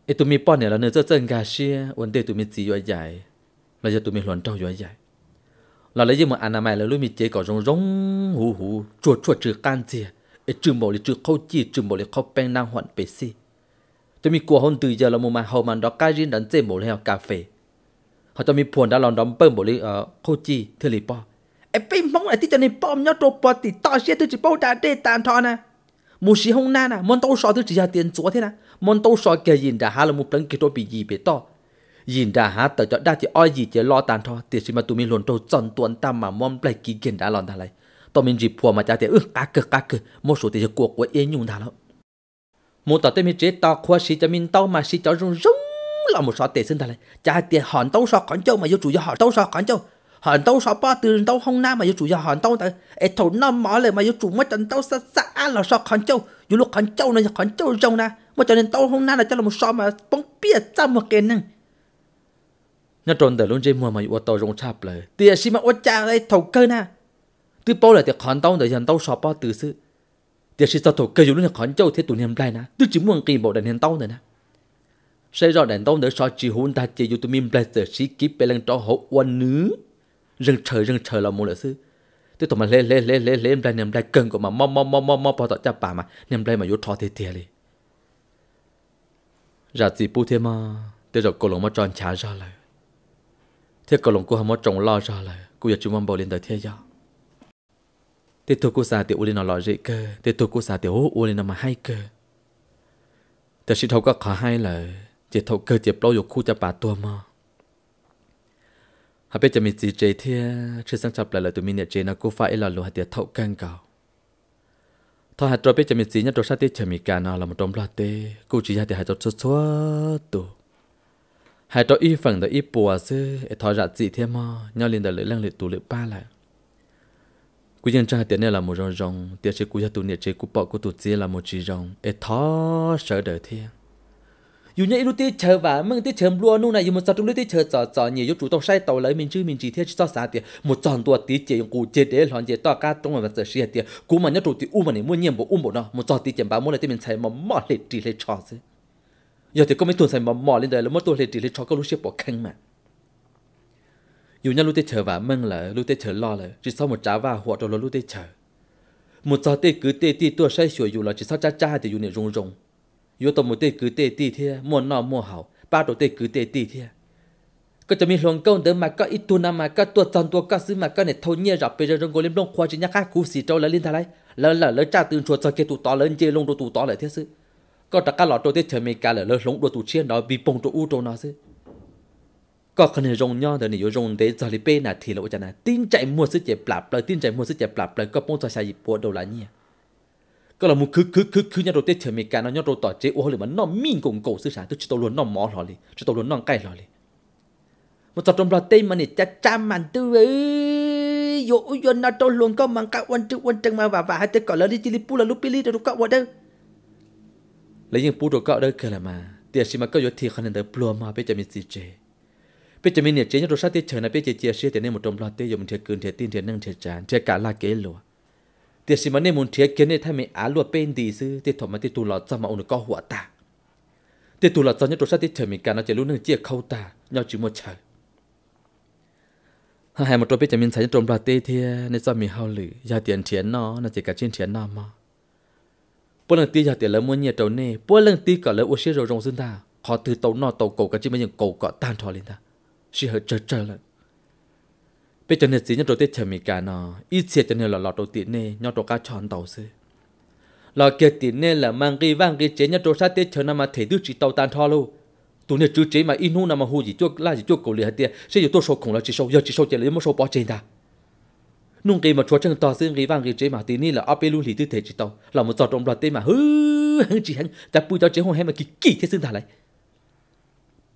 ไอตุมีป้อนเนี่ยเราเนื้อเจ้าเจิงกาเชียวันเดียตุมีสีใหญ่ใหญ่เราจะตุมีหลวนเจ้าใหญ่ใหญ่ là lấy mà anh mày là lúc mình chỉ có rong rong hù hù chuột chuột trừ can gì trừ bộ lý trừ khâu chi trừ bộ lý khâu pen năng hoạn bể si tôi mình cua hôn từ giờ là một mà hầu mà đó cái riêng đánh dễ bộ lý cà phê họ cho mình buồn đã lòng đóng bơm bỏ đi ở khâu chi thưa lý po em bị mong lại tí cho nên bom nhớ đồ bọt thì tao sẽ tôi chỉ bao đá đê tàn thọ nè một sĩ hông na nè món tao sọ tôi chỉ ra tiền chúa thế nè món tao sọ kẻ gì đã hà là một đấng kia tôi bị gì bị to yin ra há tờ cho đa chỉ oi gì chỉ lo tàn thôi tiền gì mà tụi mình luôn trâu tròn tuần ta mà mong lại kỳ kiện đã lòn ta lại tụi mình dịp phùa mà cha tiền ước ừ, cá cực cá cực một số tiền cuộc của yên nhung ta lắm một tờ tên mình chế to khoa sĩ cho mình tao mà sĩ cho rung rung là một số tiền xin ta lại cha tiền hòn tao so cản châu mà vô chủ cho họ tao so cản châu hòn tao so ba từ tao không nam mà vô chủ cho hòn tao tại ế thầu năm mỏ lại mà vô chủ mất trận tao xa xa là so cản châu vô lúc cản châu này cản châu rong na mà cho nên tao không nam là cho là một so mà bóng bia trăm một cái năng nó trốn đời luôn trên mua mà ô tô rong chạp lời thì xí mà ô cha đây thầu cơ na từ bao lại thì khẩn tao để hiện tao shop bao từ xứ, thì xí tao thầu cơ dù lúc khẩn châu thế tụi niệm lại na từ chỉ muốn kỳ bộ đàn hiện tao này na xây rõ đàn tao để so chỉ hôn ta chơi dù tụi mình lại từ xí kíp bên lăng cho hậu quan nữ rừng trời rừng trời là một lợi sư tôi tụi mà lê lê lê lê lê lại niệm lại cần của mà mò mò mò mò mò bao tao cha bà mà niệm lại mà vô thọ thế thiệt đi ra gì bù thế mà tôi rồi cô lồng mà tròn chả ra lại thế cậu lòng cô hâm mộ trồng lo ra là cô giờ chúng mong bảo lên tới thế giờ thế tôi cô xa tiểu lên nó lo dễ cơ thế tôi cô xa tiểu u lên nó mà hay cơ thế sĩ thâu có khả hay là chỉ thâu cơ chỉ bao dục khu cho bà tua mà hà biết cho mình gì chế thế chứ sang chập lại là tụi mình nhận chế nó cô phải là lùi hạt tiệt thâu căng cầu thôi hạt trò biết cho mình gì nhất trò sát tiết chờ mình cả nó là một trong loạt tê cô chỉ hạt tiệt hạt trò số số tụ hai trò y phần đó y bùa sư thọ rạ chị thêm mà nhau liền đời lưỡi lăng lưỡi tù lưỡi ba lại cú dân trang tiền này là một rong rong tiền chế cú gia tù nhiệt chế cú bọ của tù chia là một chỉ rong e thọ sợ đời thiên dù nhảy lúc tiết chờ và mừng tiết chờ luôn nu này dù một sao trong lúc tiết chờ chờ chờ nhiều dù chủ tông sai tàu lấy mình chứ mình chỉ thiết cho xa tiền một tròn tua tí chế cụ chế để lòn chế to ca trong mà giờ xia tiền cú mà nhớ chủ tí u mà này mua nhiệm bộ u bộ nó một tròn tí tiền bà mua lại tiền mình xài mà mỏ lệ chỉ lệ trò chứ giờ thì có mấy tuần xài mỏ mỏ lên đời là mất tuần thì chỉ lấy cho các lúc xếp bỏ khăn mà dù nhau lúc tê chờ và mừng là lúc tê chờ lo là chỉ sau một trả và họ rồi lúc tê chờ một giờ tê cứ tê tê tua say sủa dù là chỉ sau cha cha thì dù này rung rung dù tao một tê cứ tê tê thế mua nọ mua hảo ba đồ tê cứ tê tê thế có cho mình lòng công đỡ mà có ít tu nam mà có tua tròn tua có xứ mà có này thâu nhẹ bây giờ rong gối lên đông khoa chỉ nhắc khác cú xì trâu là lên thay lại lỡ lỡ lỡ cha từ chuột cho kia tụ to lớn chơi lông đồ tụ to lại thế sự ก็ตะกาหลอดตัวที่เธอไม่กาเลยเลยหลงตัวตุเชียนดอบีปงตัวอู้ตัวนาซึก็คนในรงย่อเดี๋ยวนี้อยู่รงเดจอริเป้น่ะทีละว่าจะน่ะติ้งใจมั่วซื้อเจ็บปรับเลยติ้งใจมั่วซื้อเจ็บปรับเลยก็ป้องตัวชายปวดโดนละเนี่ย ก็เรามุคึกคึกคึกคึกยันตัวที่เธอไม่กาเนาะยันตัวต่อเจ้าโอ้หรือมันน้องมิ่งกงโกซื้อสารตัวชิโตลวนน้องหมอหล่อเลยชิโตลวนน้องใกล้หล่อเลยมันจับตรงปลาเต้มันเนี่ยจะจ้ามันตัวเอ้ยโยยนนาโตลวนก็มันกะวันจุวันจังมาบ่าบ่าให้เธอก่อนแล้วที่จิลิปูแล้วลูกปิลี่เดี๋ยวก็วันเด้อ lấy những bút đồ cọ đỡ cờ là mà tiệt xí mà cậu yếu thì khả năng đỡ plua mà bây giờ mình gì chế bây giờ mình nhiệt chế nhất đồ sát tiệt trời này bây giờ chia sẻ tiền nên một trong loạt tiệt dùng thiệt cường thiệt tin thiệt năng thiệt chán thiệt cả là kế lúa tiệt xí mà nên muốn thiệt kiến này thay mình á lúa bên đi sư tiệt thọ mà tiệt tù lọt ra mà ông được có hỏa ta tiệt tù lọt ra nhất đồ sát tiệt trời mình cả nó chỉ luôn năng chiếc khâu ta nhau chỉ một chơi. hai một trong biết cho mình thấy trong bà tê thì nên cho mình hao lử gia tiền thiến nó là chỉ cả trên thiến nào mà bữa lần ti giờ tiền lỡ muốn nhiều trâu nè bữa lần ti cả lỡ u xe rồi rong xin ta họ từ tàu nọ tàu cổ cái chỉ mấy những cổ cọ tan thò lên ta chỉ hơi chơi chơi lại bây giờ nên chỉ nhau đầu tiên chờ mình cả nó ít xe cho nên là lọt đầu tiên nè nhau đầu cá chọn tàu xí lọ kia tiền nè là mang cái vang cái chế nhau đầu sát tết chờ năm mà thể đứa chỉ tàu tan thò luôn Tụi nè chú chế mà in hú năm mà hú gì chuột la gì chuột cổ liền hết tiền sẽ giờ tôi số khủng là chỉ số giờ chỉ số chỉ lấy một số bỏ trên ta nung cái mà chúa chân to xương cái vàng cái chế mà tí ni là áp luôn thì tư thế chỉ tàu là một giọt trong loạt tê mà hứ hứ chỉ hắn ta bùi tao chế hôn hay mà kỳ kỳ thế xương thả lại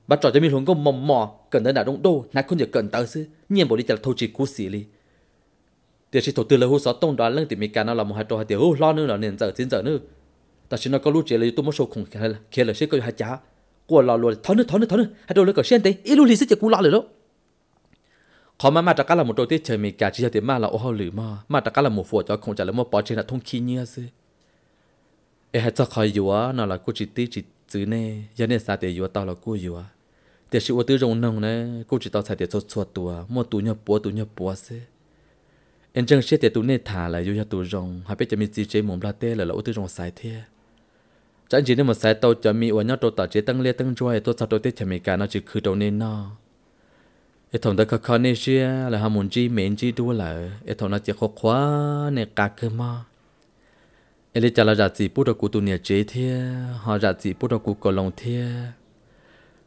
bắt trò cho mình luôn có mỏ mỏ, cần đến đã đông đô nãy không giờ cần tao xứ nhiên bộ đi chặt thâu chỉ cú xì li tiệt chỉ thổ từ lâu hú sáu tông đó lưng tỉ mì cả nó là một hai trò hai tiểu hú lo nữa là nền giờ chín giờ nữa ta chỉ nó có lúc chế là tôi muốn số khủng kia là kia là sẽ có hai chả của lò luôn tháo nữa tháo nữa tháo nữa hai đồ lấy cởi sen tê ít lu lì xích chỉ cú lo rồi đó ขอมามาจากกันละมุดโตที่เชมีกาจิเตมาละโอฮอลือมามาจากกันละมุดฟัวจอคงจะละมอปอเชนะทงขี้เนื้อซึเอฮจะคอยอยู่วะนั่นละกูจิตติจิตจือเน่ยันเนสาเตอยู่ต่อละกูอยู่วะแต่ชิวตื้อรงนงเน่กูจิตต่อใส่เตชดชดตัวมอตัวเนื้อปัวตัวเนื้อปัวซึเอ็นจังเชี่ยเตตัวเน่ถาละอยู่ยาตัวรงหาไปจะมีจีเจหมุนปลาเต้ละละโอตื้อรงสายเทียจันจีเนี่ยมันสายโตจะมีอวนยอดโตต่อเจตั้งเลี้ยตั้งจ้วยตัวสัตว์โตเตชมีการน่าจะคือโตเน่นอ ít thằng đó có khó nè chứ là ham muốn chi mến chi đua là ít thằng nó chỉ khó khóa nè cả cơ mà ít lấy trả là giả gì bút đầu của tu nhà chế thế họ giả gì bút đầu của cổ lòng thế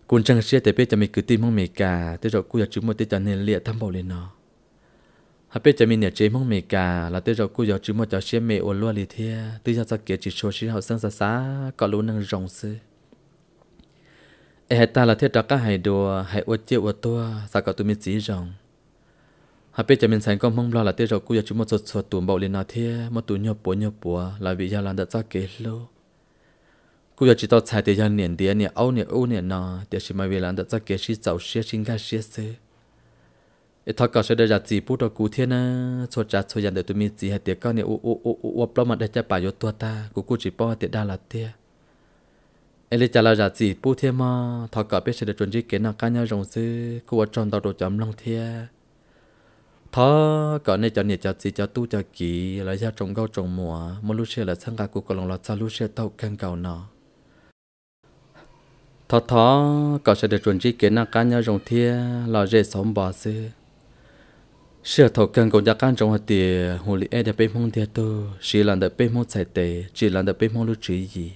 cũng chẳng xe để biết cho mình cứ tìm mong mình cả tới rồi cũng giờ chúng mới tới cho nên liệt thăm bảo lên nó họ biết cho mình nhà chế mong mình cả là tới rồi cũng giờ chúng mới cho xe mẹ ôn luôn đi thế tới giờ sẽ kể chỉ số chỉ học sang xa xa có luôn năng rộng xưa hệ ta là thiết đó cả hai đồ hai ô chiêu ô tua sao cả tụi mình chỉ rồng hà biết cho mình sáng con mong lo là tiết rồi cũng giờ chúng một số số tụi bảo lên nào thế một tụi nhau bố nhau bố là vì gia làm đã ra kế lô cũng giờ chỉ tao xài tiền gia niệm tiền niệm âu niệm âu niệm nọ tiền chỉ mà vì làm đã ra kế chỉ cháu xia chính cái xia xê ít thằng cậu sẽ để ra chỉ bút đó cú thế na số trả số dàn để tụi mình chỉ hệ tiền con niệm ô ô ô ô ô mà để cho bà vô tua ta cũng cũng chỉ bỏ tiền đa là tiền em lấy trả lời giả gì bố thêm mà thọ cả biết sẽ được chuẩn bị kế nào cá nhau rồng sư cô ở trong tàu đồ chấm long thia thọ cả này cho nhiệt cho gì cho tu cho kỳ lấy ra trồng gạo trồng mùa một lúc xe là sang cả cô còn lòng là sao lúc xe tàu càng cầu nó thọ thọ cả sẽ được chuẩn bị kế nào cá nhau rồng thia là dễ sống bỏ sư sửa thầu cần cũng đã can trong hạt tiền hồ lý e đã bên mong thiệt tu chỉ là đợi bên mong chạy tệ chỉ là đợi bên mong lúc chỉ gì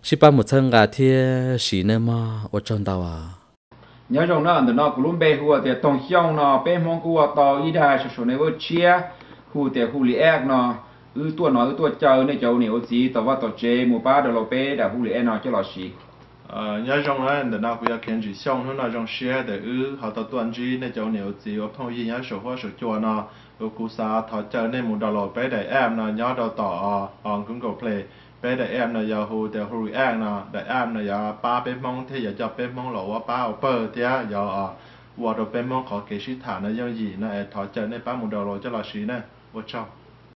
mà, à? สิปามุดเชิงกาเทียสีเนมาอดจนตาวา nhớ rằng nó nó cũng luôn bê hùa à, thì tông xiong nó bê mong của à, tàu ý đài số số này vô chia hù thì hù lì ác nó ư tua nó ư tua chờ này cháu này ô gì tàu vào tàu chê mua ba đầu lô bê đã hù lì ác e nó cho lò xì à, nhớ rằng là nó nó cũng kiến chỉ xiong nó nó rằng xe để ư họ tàu tuần gì này cháu này ô gì ô phong ý nhớ số hoa số chùa nó ô cú sa thọ chờ này mua đầu lô bê để em nó nhớ đầu tỏ ông ờ, ờ, cũng cầu play bé đại em nó giờ hù tiểu hù an nè đại em nó giờ ba bên mong thì giờ cho bên mong lộ ba ở bờ thì giờ ở vào bên mong có cái sinh thả nó giống gì nó thọ chân này ba một đầu rồi cho là sĩ nè vô trong